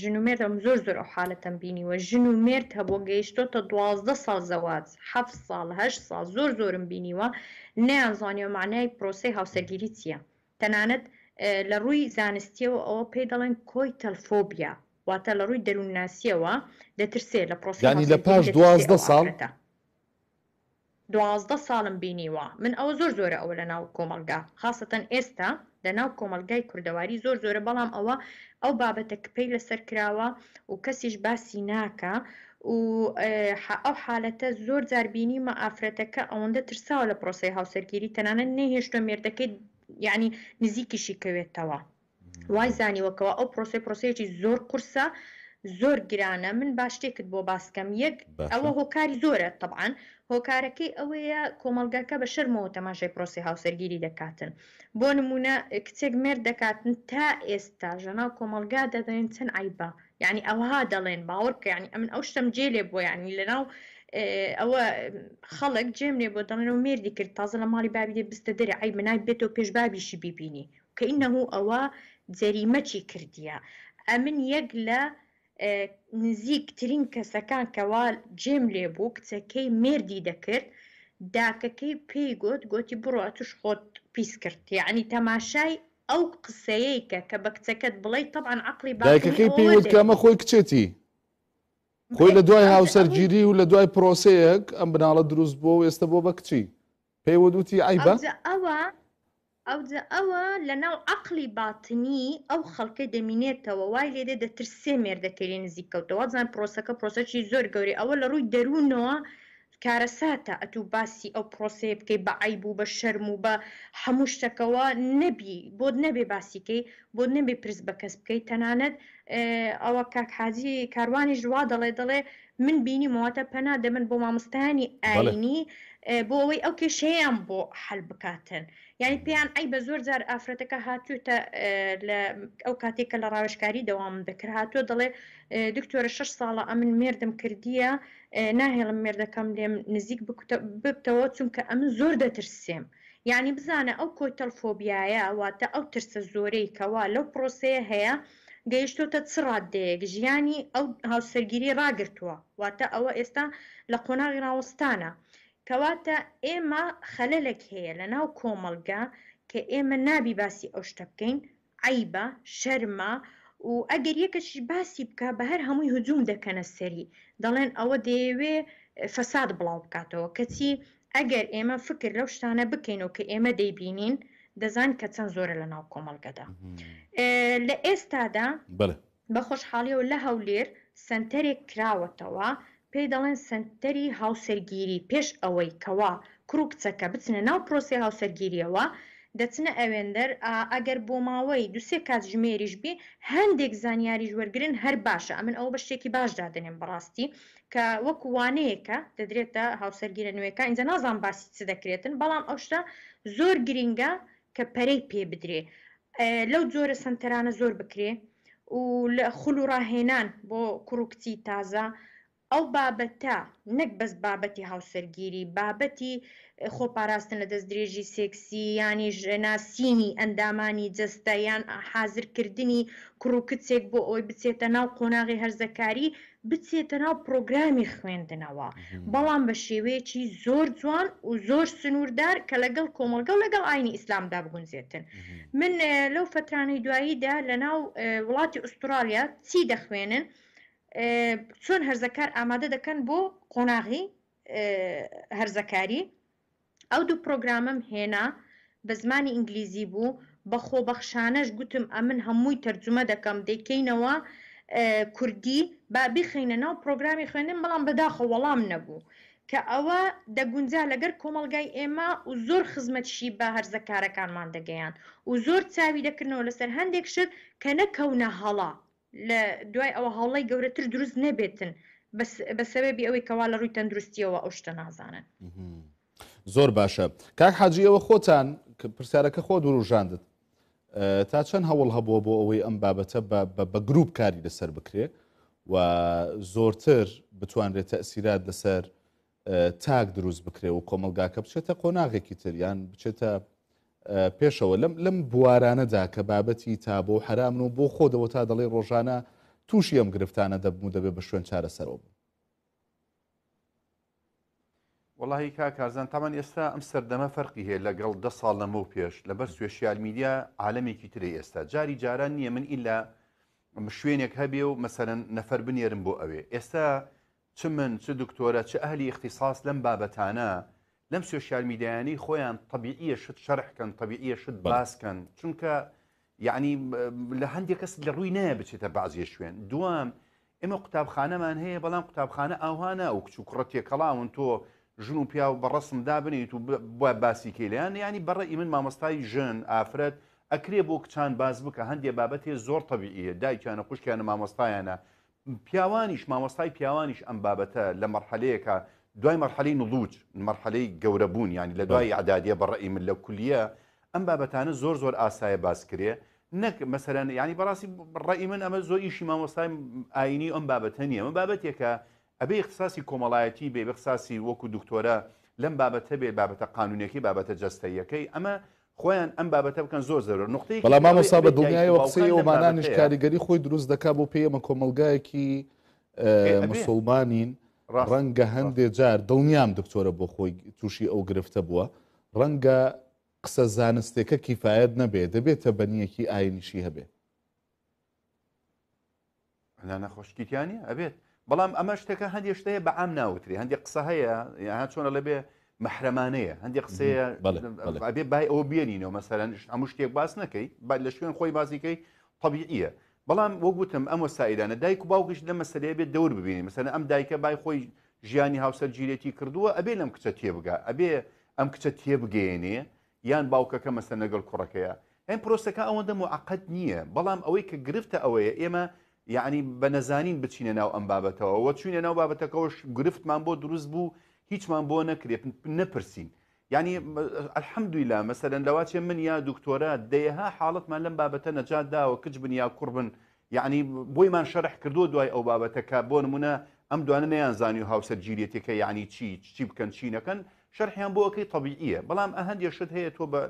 [SPEAKER 3] ژنومێر ئەم زۆر زۆر ئەو حالەتەم بینیوە ژن و مێرد هەبوو گەیشتۆتە دوازدە ساڵ زەواز ح ساڵ هە ساڵ زۆر زۆرم بینیوە نەیانزانانی و معنای پرۆسی هاوسەرگیری چییە تەنانەت لە ڕووی زانستیەوە ئەوە پێی دەڵێن کۆی تەلفۆبیا واتە لە ڕووی دەروناسیەوە دەترسێ لە پرۆسیانی لە پاش دوازدە ساڵ دوازدە ساڵم بینیوە من ئەوە زۆر زۆرە ئەوە لە ناو کۆمەلگا خاستەن ئێستا لەناو کۆمەلگای کوردەواری زۆر زۆرە بەڵام ئەوە ئەو بابەتە کپەی لەسەر کراوە و کەسیش باسی ناکە و ئەو حالەتە زۆر جاربینی مە ئافرەتەکە ئەوەندە ترساوە لە پرۆسی هاوسەرگیری تەنانە نەهێشتۆ مێردەکەی یعنی نزیکیشی کەوێتەوە. وای زانیوەکەەوە ئەو پرۆسی پرۆسەیەکی زۆر قورسە زۆر گرانە من باشتێکت بۆ باسکەم یەک ئەوە هۆکاری زۆرە طبعاان هۆکارەکەی ئەوەیە کۆمەلگاکە بە شەرمەوە تەماشای پرۆسی هاوسەرگیری دەکاتن بۆ نمونە کچێک مێر دەکاتن تا ئێستا ژەناو کۆمەلگا دەدەێن چەند ئایبا یعنی ئەوها دەڵێن باوەڕکە ینی ئەمن ئەو شتم جێلێ بۆ ینی لەناو ئەوە خەڵک جێمێ بۆ دەڵێن و مێردی کرد تازە لە ماڵی بابی دێ بستە دەرە ئای منای بێتەوە پێش بابیشی بیبینی کە ئینەهوو ئەوە جەریمەچی کردیە ئەمن یەک لە نزیکترین کەسەکان کەوا جێم لێ بوو کچەکەی مردی دەکرد داکەکەی پێی گوت گوتی بڕە توش خۆت پیس کرد یعنی تەماشای ئەو قسەیەکە کە بە کچەکەت بڵی طبعاان عقلی باکەکەی پێوت کەمە
[SPEAKER 1] خۆی کچێتی خۆی لە دوای هاوسەرگیری و لە دوای پرۆسەیەک ئەم بناڵە دروست بۆ و ئێستا بۆ بە کچی پێیوە دوتی ئایبە
[SPEAKER 3] ئەوە ئەو ئەوە لەناو عقلی باتنی ئەو خەڵکە دەمینێتەوە وای لێدە دەترسێ مێردەکەری نزیک کەوتەوە زان پرۆسەکە پرۆسەی زۆر گەوری ئەوە لە ڕووی دەروونەوە کارەساتە ئەتوو باسی ئەو پرۆسێ بکەی بە ئایبوو بە شەرم و بە هەموو شتەکەەوە نەبی بۆت نەبێ باسیکەی بۆ نەبێ پرس بە کەس بکەی تەنانەت ئەوە کاکحاجی کاروانی ژوا دەڵێ دەڵێ من بینی مواتە پەنا دەمن بۆ مامۆستانی ئاینی. بۆ ئەوەی ئەو کێشەیان بۆ حل بکاتن یعنی پێیان ئەی بە زۆر جار ئافرەتەکە هاتوتە لە ئەو کاتێکە لە ڕاوشکاری دەوام دەکرد هاتووە دەڵێ دکتۆرە شش ساڵە ئەمن مێردم کردیە ناهێڵم مێردەکەم لێم نزیک ببتەوە چونکە ئەمن زۆر دەترسێم. یعنی بزانە ئەو کۆتەلفۆبیایە واتە ئەو ترسە زۆرەی کەوا لەو پرۆسەیە هەیە گەیشتۆتە چ ڕادەیەک ژیانی ئەو هاوسەرگیری ڕاگرتووە واتە ئەوە ئێستا لە قۆناغی ڕاوستانە. کەواتە ئێمە خەلەلێک هەیە لە ناو کۆمەلگا کە ئێمە نابی باسی ئەو شتە بکەین عیبە شەرمە و ئەگەر یەکەشی باسی بکە بە هەر هەمووی هجووم دەکەنە سەری دەڵێن ئەوە دەیەوێ فەساد بڵاو بکاتەوە کەچی ئەگەر ئێمە فکر لەو شتانە بکەینەوە کە ئێمە دەیبینین دەزان کە چەند زۆرە لە ناو کۆمەلگەدا لە ئێستادا بەخۆشحاڵیەوە لە هەولێر سنتەرێک کراوەتەوە پێی دەڵێن سنتەری هاوسەرگیری پێش ئەوەی کەوا کروپچەکە بچنە ناو پرۆسی هاوسەرگیریەوە دەچنە ئەوێندەر ئەگەر بۆ ماوەی دوسێ کات ژمێریش بێ هەندێک زانیاریش وەرگن هەر باشە ئەمن ئەو بەشتێکی باشدا دەنێن بڕاستی کە وەکو وانەیەکە دەدرێتە هاوسەرگیرە نوێەکە اینجا نازان باسی چ دەکرێتن بەڵام ئەوشتا زۆر گرینگە کە پەرەی پێ بدرێ لەو جۆرە سنتەرانە زۆر بکرێ و لە خول و ڕاهێنان بۆ کوڕکتی تازە ئەو بابەتە نەک بەس بابەتی هاوسەرگیری بابەتی خۆپاراستن لە دەست درێژی سێکسی ینی ژێناسینی ئەندامانی جەستەیان حازرکردنی کڕووکچێک بۆ ئەوی بچێتە ناو قۆناغی هەرزەکاری بچێتە ناو پرۆگرامی خوێندنەوە بەڵام بە شێوەیەکی زۆر جوان و زۆر سنووردار کە لەگەڵ کۆمەلگە و لەگەڵ ئاینی ئیسلامدا بگونجێتن من لەو فترانەی دواییدا لە ناو وڵاتی ئوسترالیا چی دەخوێنن؟ چۆن هەرزەکار ئامادە دەکەن بۆ قۆناغی هەرزەکاری ئەو دوو پرۆگرامم هێنا بە زمانی ئینگلیزی بوو بە خۆبەخشانەش گوتم ئەمن هەمووی تەرجمە دەکەم دەکەینەوە کوردی با بخینە ناو پرۆگرامی خوێنن بەڵام بەداخە وەڵام نەبوو کە ئەوە دەگونجا لەگەر کۆمەلگای ئێمە و زۆر خزمەتشی بە هەرزەکارەکانمان دەگەیان و زۆر چاوی دەکردنەوە لەسەر هەندێک شت کە نەکەونە هەڵا لە دوای ئەوە هەوڵی گەورەتر دروست نەبێتن بە سەبەبی ئەوەی کەوا لە ڕووی تەندروستیەوە ئەو شتە نازانن
[SPEAKER 1] زۆر باشە کاک حاجیەوە خۆتان پرسیارەکە خۆ دوروژاندت تا چەند هەوڵ هەبووە بۆ ئەوەی ئەم بابەتە بە گروپ کاری لەسەر بکرێت و زۆرتر بتوانرێت تەسیرات لەسەر تاک دروست بکرێ و کۆمەلگاکە بچێتە قۆناغێکی تریان بچێتە پێشەوە لەم لەم بوارانەدا کە بابەتی تا بۆ حرام و بۆ خۆدەوە تا دەڵێ ڕۆژانە تووشی ئەم گرفتانە دەبوو دەبێت بە شوێن چارەسەرەوە بوو
[SPEAKER 2] وڵی کا کارزان تامان ئێستا ئەم سەردەمە فەرقی هەیە لەگەڵ ده ساڵ لەمە و پێش لەبەر سوێشیال میدیا عالمێکی تری ئێستا جاری جاران نییە من ئیلا شوێنێک هەبێ و مەسەرەن نەفەر بنێرم بۆ ئەوێ ئێستا چ من چ دکتۆرە چ ئەهلی اختصاص لەم بابەتانە لەم سوۆشال میدیانی خۆیان طببیعیە شت شەرحکەن طببیعیە شت باسکەن چونکە یعنی لە هەندێک کەس لە ڕووی نەیە بچێتە بازیە شوێن دوام ئێمە قوتابخانەمان هەیە بەڵام قوتابخانە ئاوانە و کچ و کوڕەتێ کەڵاون تۆ ژن و پیا و بەڕسم دابنیت و باسی کلیان ینی بەڕێی من مامۆستای ژن ئافرەت ئەکرێ بۆ کچان باز بکە هەندێک بابەتێ زۆر طببیعیە دایکیانە خوشکیانە مامۆستایانە پیاوانیش مامۆستای پیاوانیش ئەم بابەتە لە مەرحەلەیەەکە دوای مەرحەلی نڵوج مەرحەلەی گەورەبوون ینی لە دوای عدادیە بەڕێی من لە کولیە ئەم بابەتانە زۆر زۆر ئاسایە باسکرێ نەک مەسەرەن ینی بەڕاستی ڕێی من ئەمە زۆر ئیشی مامۆستای ئاینی ئەم بابەتە نیە ئەمە بابەتێکە ئەبێ اختصاسی کۆمەڵایەتی بێ بەخساسی وەکو دکتۆرە لەم بابەتە بێ بابەتە قانونێکی بابەتە جستەیەکەی ئەمە خۆیان ئەم بابەتە بکەن زۆر زەر نقطەی بەڵام مامۆستا بە دڵنیایەوە قسەی ئەومانانیش
[SPEAKER 1] کاریگەری خۆی دروست دەکا بۆ پێ ئەمە کۆمەلگایەکی مسلمانین ڕەنگە هەندێک جار دڵنیام دکتۆرە بۆ خۆی تووشی ئەو گرفتە بووە ڕەنگە قسە زانستێکە کیفاەت نەبێت دەبێتە بەنیەکی ئاینیشی هەبێت
[SPEAKER 2] نەخۆشکیتیانی ئەبێت بەڵام ئەمە شتەکە هەندێک شتەیە بە ئام ناوتری هەندێک قسە هەیە یان چۆنە لەبێ محرمانەیە هەندێک قسەیە ئەبێ بای ئەو بێنینەوە مەسەرەن هەموو شتێک باس نەکەی بعد لە شوێن خۆی بازیکەی طبیعیە بەڵام وەگوتم ئەم وەسایدانە دایک و باوکش لە مەسلەیە بێت دەور ببینین مەسەن ئەم دایکە بای خۆی ژیانی هاوسەرگیرێتی کردووە ئەبێ لەم کچە تێبگا ئەبێ ئەم کچە تێبگەێنێ یان باوکەکە مەسە نەگەڵ کوڕەکەیە ئەم پرۆسەکە ئەوەندە موعقد نییە بەڵام ئەوەی کە گرفتە ئەوەیە ئێمە یعنی بە نەزانین بچینە ناو ئەم بابەتەوە وە چوینە ناو بابەتەکەەوەش گرفتمان بۆ دروست بوو هیچمان بۆ نەکرێت نەپرسین ینی الحەمدویلا مەسەرەن لەواچێ من یا دکتۆرە دەیەها حاڵەتمان لەم بابەتە نەجات داوە کچ بن یا کوڕبن یعنی بۆیمان شەرح کردو دوای ئەو بابەتەکە بۆ نمونە ئەم دوانە نەیانزانی و هاوسەرگیریەتەکە یعنی چی چی بکەن چینەکەن شەرحیان بۆەکەی طببیعیە بەڵام ئەهند یەشت هەیە تۆ بە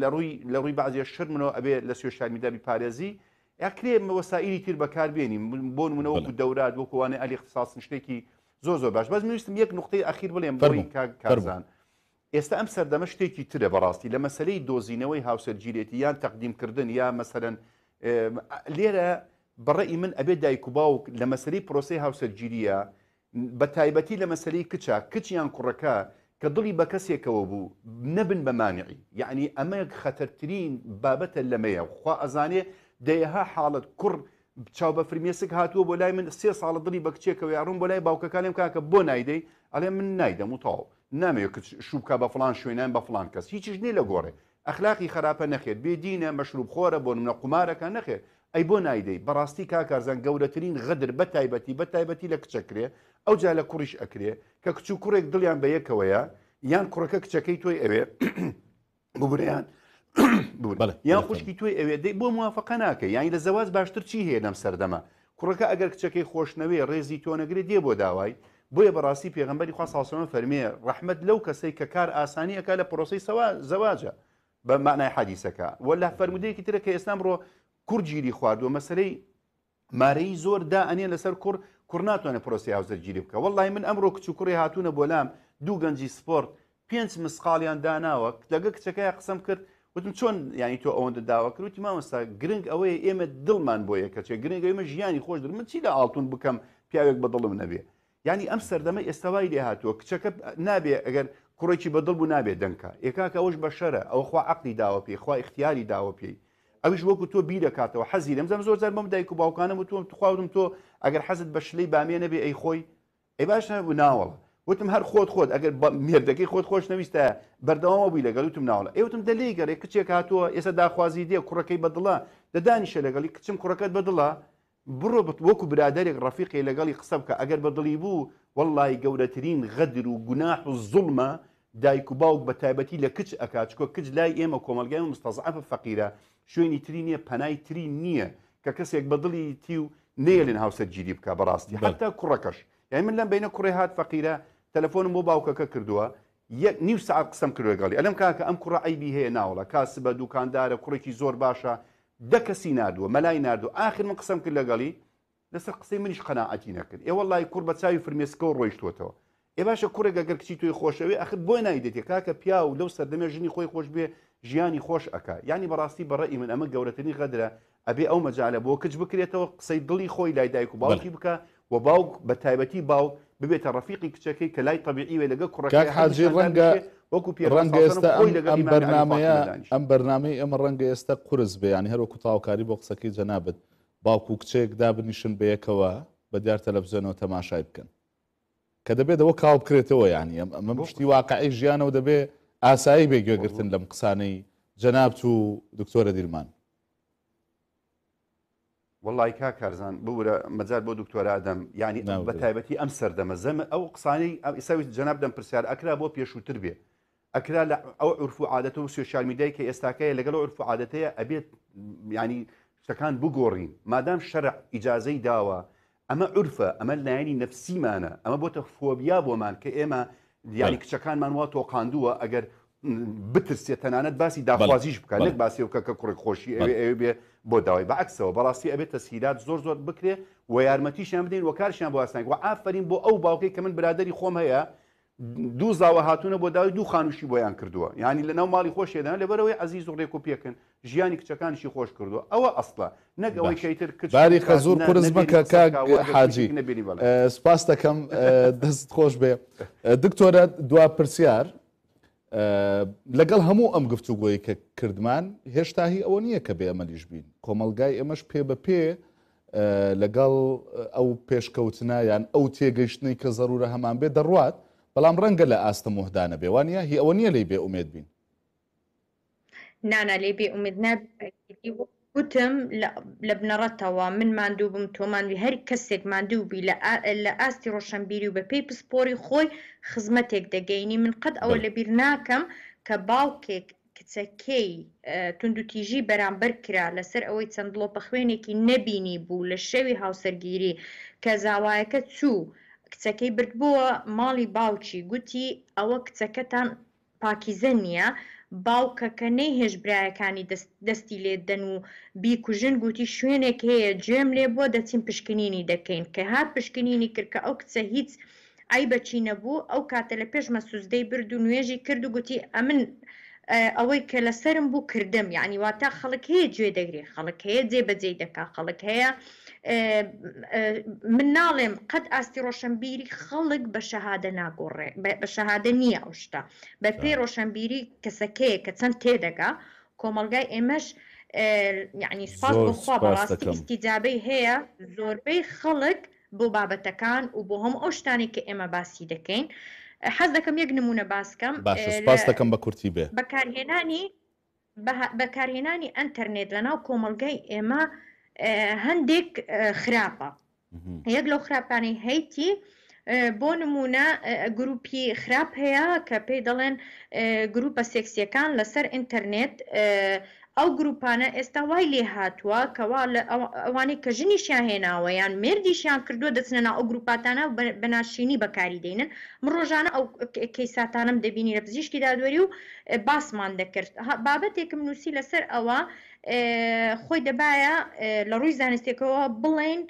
[SPEAKER 2] لە ڕووی لە ڕووی بازیە شرمنەوە ئەبێ لە سوێشارمیدا بپارێزی یاکرێ وەسائری تر بەکاربیێنی بۆ نمونەوە دەورات وەکوانە ئەلی اختصاس شتێکی زۆ زۆر باش بەس نوویستم یەک نقطەی ئەخیر بڵێم بڕی کارزان. ئێستا ئەم سەردەمە شتێکی ترە بەڕاستی لە مەسلەی دۆزینەوەی هاوسەرگیرێتی یان تەقدیمکردن یا مەسەرەن لێرە بەڕێی من ئەبێ دایک و باوک لە مەسەری پرۆسی هاوسەرگیریە بە تایبەتی لە مەسەری کچە کچیان کوڕەکە کە دڵی بە کەسێکەوە بوو نەبن بەمانعی یعنی ئەمە خەتەرترین بابەتە لەمەیە خوا ئەزانێ دەیەها حاڵت کوڕ چاو بە فرمێسک هاتووە بۆ لای من سێ ساڵە دڵی بە کچێکەوە یاڕون بۆ لای باوکەکانم کاکە بۆ نایدەی ئەلێ من نایدەم و تاوە نامەوێت شوب بکە بە فلان شوێنان بە فلان کەس هیچیش نی لە گۆڕێ ئەخلاقی خراپە نەخێت بێدینە مەشروب خۆرە بۆ منە قمارەکە نەخێت ئەی بۆ نایدەی بەڕاستی کاکارزان گەورەترین غدر بە تایبەتی بە تایبەتی لە کچەکرێ ئەو جا لە کوڕیش ئەکرێ کە کچ و کوڕێک دڵیان بە یەکەوەیە یان کوڕەکە کچەکەی تۆی ئەوێ ببریان یان خوشکی توی ئەوێ دەی بۆ موافقە ناکە یانی لە زەواز باشتر چی هەیە لەم سەردەما کوڕەکە ئەگەر کچەکەی خۆشنەوەی ڕێزی تۆ نەگرێت دێ بۆ داوای بۆیە بەڕاستی پێغمبەری خوا ساسەمە فەرمیێ ڕحمد لەو کەسەی کە کار ئاسانیەکە لە پرۆسی زەواجە بە معنای حەدیسەکە وەلا فەرمودەیەکی ترە کە ئێستا بڕۆ کوورگیری خواردووە مەسەرەی مارەی زۆر دا ئەنێ لەسەر کوڕ کوڕ ناتوانێت پرۆسی هاوزەرگیری بکە وەڵی من ئەمڕۆ کچوکڕی هاتوونە بۆلام دوو گەنجی سپۆرت پێنج مسقالیان داناوە دەگە کچەکەی قسەم کرد وتم چۆن یانی تۆ ئەوەندە داواکروتی مامەستا گرنگ ئەوەیە ئێمە دڵمان بۆیە کەچێ گرنگ ئێمە ژیانی خۆش در من چی لە ئاڵتون بکەم پیاوێک بەدڵم نەبێ ینی ئەم سەردەمە ئێستاوای لێ هاتووە کچەکە نابێ ئەگەر کوڕێکی بەدڵ بوو نابێت دەنکە ێکاکە ئەوش بە شەرە ئەو خوا عقلی داوە پێی خوا اختیاری داوە پێی ئەوش وەکو تۆ بیرەکاتەوە حەزی لەم زەم زۆر زەرمەم دایک و باوکانم و تۆم تخواودم تۆ ئەگەر حەزت بە شلەی بامێ نەبێ ئەی خۆی ئەی باش نەبوو ناوەڵە وتم هەر خۆت خۆت ئەگەر مێردەکەی خۆت خۆش نەویستە بەردەوامە بووی لەگەڵ وتم ناوڵە ئێوتم دەلی گەڕێ کچێک هاتووە ئێستا داخوازی دێ کوڕەکەی بەدڵە دەدانیشە لەگەڵی کچم کوڕەکەت بەدڵە بڕۆ بت وەکو برادێک ڕەفیقی لەگەڵی قسە بکە ئەگەر بەدڵی بوو وەڵی گەورەترین غەدر و گوناح و زڵمە دایک و باوک بە تایبەتی لە کچ ئەکچکۆ کچ لای ئێمە کۆمەلگای و مستەزعافە فەقیرە شوێنی تری نییە پەنای تری نییە کە کەسێک بەدڵی تی و نێلێن هاوسەر گیری بکە بەڕاستی حتا کوڕەکەش یای من لەم بینە کوڕێ هاات فەقیرە تەلەفۆنم بۆ باوکەکە کردووە یەک نیو سعات قسم کردوێگەڵی ئەلم کاکە ئەم کوڕە ئەیبی هەیە ناوڵە کاس بە دوکاندارە کوڕێکی زۆر باشە دەکەسی نردووە مەلای نردوو آخر من قسم کرد لەگەڵی لەسەر قسەی منیش قەنەعەتی نەکرد ئێوە لای کوور بە چاوی فرمێسکەەوە ڕۆیشتوتەوە ێ باشە کوڕێک گەر کچی توی خۆشەوێ ئەخر بۆی نایدێتی کاکە پیا و لەو سەردەمێ ژنی خۆی خۆش بێ ژیانی خۆش ئەکا ینی بەڕاستی بەڕێی من ئەمە گەورەتنی غەدرە ئەبێ ئەو مەجاالە بۆ کچ بکرێتەوە قسەی دڵی خۆی لای دایک و باڵکی بکە و باوک بە تایبەتی باو ببێتە ڕەفیقی کچەکەی کە لای طبیعیوێ لەگە کوڕەکە حاجی ڕەنگە وەکو پێ ڕەنگەێستا ئەم بەرنمەیە
[SPEAKER 1] ئەم بەرنمەی ئەمە ڕەنگە ئێستا قرس بێ ینی هەروەکو تاوکاری بۆ قسەکەی جەنابێت باوکو کچێک دابنیشن بەیەکەوە بە دیار تەلەبزیۆنەوە تەماشای بکەن کە دەبێتەوە کاو بکرێتەوە یانی ئەمە پشتی واقعی ژیانەوە دەبێ ئاسایی بێگوێگرتن لەم قسانەی جەنابت و دکتۆرە دیرمان
[SPEAKER 2] وڵی کا کارزان بورە مەجار بۆ دکتۆرادەم ینی بە تایبەتی ئەم سەردەمە زەمە ئەو قسانی ئیساوی جەنابدەم پرسیار ئەکرا بۆ پێشووتر بێ ئەکرا لە ئەو عرف و عادەت و سوێشال میدای کە ئێستاکەیە لەگەڵ عرف و عادەتەیە ئەبێت ینی شتەکان بگۆڕین مادام شەرع ئیجاازەی داوە ئەمە عرفە ئەمە لایەنی نفسیمانە ئەمە بۆتە فۆبیا بۆمان کە ئێمە دیانی کچەکانمان وا تۆقااندووە ئەگەر بترسێت تەنانەت باسی داخوازیش بکەنێت باسیەوەکە کە کوڕی خۆشی ئەوێ ئەو بێ بۆ داوای بەعکسەوە بەڕاستی ئەبێت تەسهیلات زۆر زۆر بکرێ و یارمەتیشیان بدەین و کارشیان بۆ ئاسنگ و ئافرین بۆ ئەو باوکەی کە من برادری خۆم هەیە دوو زاوە هاتوونە بۆ داوی دوو خانوشی بۆیان کردووە ینی لە ناو ماڵی خۆشێدان لە بەرەوەی ئەزیز و ڕێکۆپیەکەن ژیانی کچەکانشی خۆش کردووە ئەوە ئەسڵە نەک ئەوەی کەیتر باری خە زۆر قرس بکە حاجی
[SPEAKER 1] سپاس دەکەم دەست خۆش بێ دکتۆرە دوا پرسیار لەگەڵ هەموو ئەم گفتوگۆی کە کردمان هێشتاهی ئەوە نییە کە بێ ئەمەلیش بین کۆمەلگای ئێمەش پێ بە پێ لەگەڵ ئەو پێشکەوتنایان ئەو تێگەیشتنی کە زەرورە هەمان بێ دەڕوات بەڵام ڕەنگە لە ئاستە مهدانە بێوانە هی ئەوە نییە لی بێ ئومێد بین
[SPEAKER 3] نانا لێ بێ ئومێد گوتم لە بنەڕەتەوە من ماندوو بم تۆمانوی هەر کەسێک ماندوو بی لە ئاستی ڕۆشنبیری و بە پێی پسپۆری خۆی خزمەتێک دەگەینی من قەت ئەوە لەبییر ناکەم کە باوکێک کچەکەی تونندوتیژی بەرامبەر کرا لەسەر ئەوەی چەندلۆپە خوێنێکی نەبینی بوو لە شەوی هاوسەرگیری کە زاوایەکە چوو. کچەکەی بردبووە ماڵی باوکی گوتی ئەوە کچەکەتان پاکیزە نییە باوکەکە نەیهێش برایەکانی دەستی لێ دەن و بیکوژن گوتی شوێنێک هەیە گوێم لێ بۆ دەچین پشکنینی دەکەین کە هات پشکنینی کرکە ئەو کچە هیچ ئای بەچی نەبوو ئەو کاتە لە پێش مەسوزدەی برد و نوێژی کرد و گوتی ئەمن ئەوەی کە لەسرم بوو کردم یعنی واتە خەڵک هەیە گوێ دەگری خەڵک هەیە جێبەجێ دەکا خەڵک هەیە من ناڵێم قەت ئاستی ڕۆشنبیری خەڵک بە شەهادە ناگۆڕێ بە شەهادە نییە ئەوشتا بە پێی ڕۆشنبیری کەسەکەیە کە چەند تێدەگا کۆمەلگای ئێمەش یعنی سپاس بخوا بەڕاستی استیجابەی هەیە زۆربەی خەڵک بۆ بابەتەکان و بۆ هەم ئەو شتانی کە ئێمە باسی دەکەین. حەز دەکەم یەک نمونە باسکەم باش دەکەم بە کورتی بێ بەکارهێنانی بەکارهێنانی ئەتەرنێت لەناو کۆمەلگای ئێمە هەندێک خراپە یەک لەو خراپانی هەیتی بۆ نمونە گروپی خراپ هەیە کە پێی دەڵێن گروپە سێکسیەکان لەسەر ئینتەرنێت ئەو گروپانە ئێستا وای لێ هاتووە کەوا لە ئەوانەی کە ژنیشیان هێناوە یان مردیشیان کردووە دەچنە ئەو گروپاتانە بەناشینی بەکاری دێنن ڕۆژانە ئەو کەیساتانم دەبینی لە پزیشکی دادوەری و باسمان دەکرد بابەتێکم نووسی لەسەر ئەوە خۆی دەبایە لە ڕووی زانستێکەوە بڵێن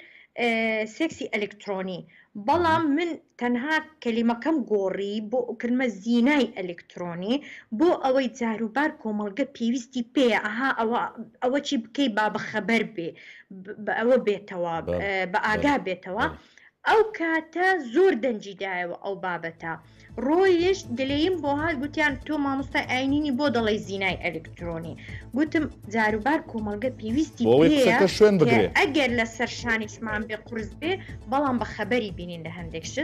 [SPEAKER 3] سێکسی ئەلکترۆنی بەڵام من تەنها کللیمەکەم گۆڕی بۆ کلمە زینای ئەلکترۆنی بۆ ئەوەی جاروبار کۆمەلگە پێویستی پێ ئەها ئەوە چی بکەی با بەخەبەر بێ ئەوە بێتەوە بە ئاگا بێتەوە ئەو کاتە زۆر دەنجی دایەوە ئەو بابەتە ڕۆیش دلیم بۆ هات گوتیان تۆ مامۆستا ئاینینی بۆ دەڵی زینای ئەلکترۆنی گوتم جاروبار کۆمەلگە پێویستی شوێن ئەگەر لە سەرشانیشمان بێ قرس بێ بەڵام بە خەبەری بینین لە هەندێک شت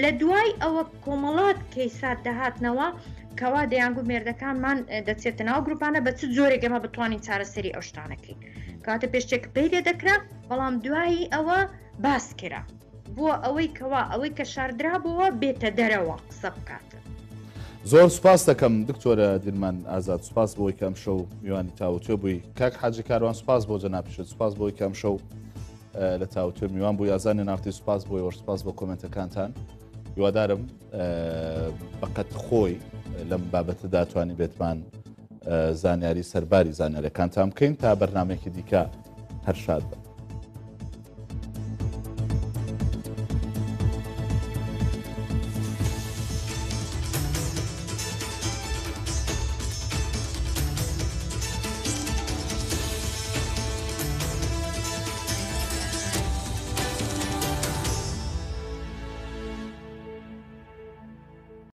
[SPEAKER 3] لە دوای ئەوە کۆمەڵات کەیسات دەهاتنەوە کەوا دەیانگو مێردەکانمان دەچێتەناو گروپانە بە چ جۆرێگەمە بتوانین چارەسەری ئەو شتانەکەین کاتە پێشتێک پێ لێ دەکرا بەڵام دوایی ئەوە باس کرا. بۆ ئەوەی کەوا ئەوەی کە شاردرابەوە بێتە دەرەوە قسە بکاتن
[SPEAKER 1] زۆر سوپاس دەکەم دکتۆرە دیرمان ئازاد سوپاس بۆی کەم شەو میوانی تاوتێ بووی کاک حاجی کاروان سوپاس بۆ جەناپیشت سوپاس بۆی کەم شەو لە تاوتێ میوان بووی ئازانی نافتی سوپاس بۆی وە سوپاس بۆ کمنتەکانتان هیوادارم بەقەت خۆی لەم بابەتە داتوانانی بێتمان زانیاری سەرباری زانارەکان تام بکەین تا بەرنمێکی دیکە هەر شاد بن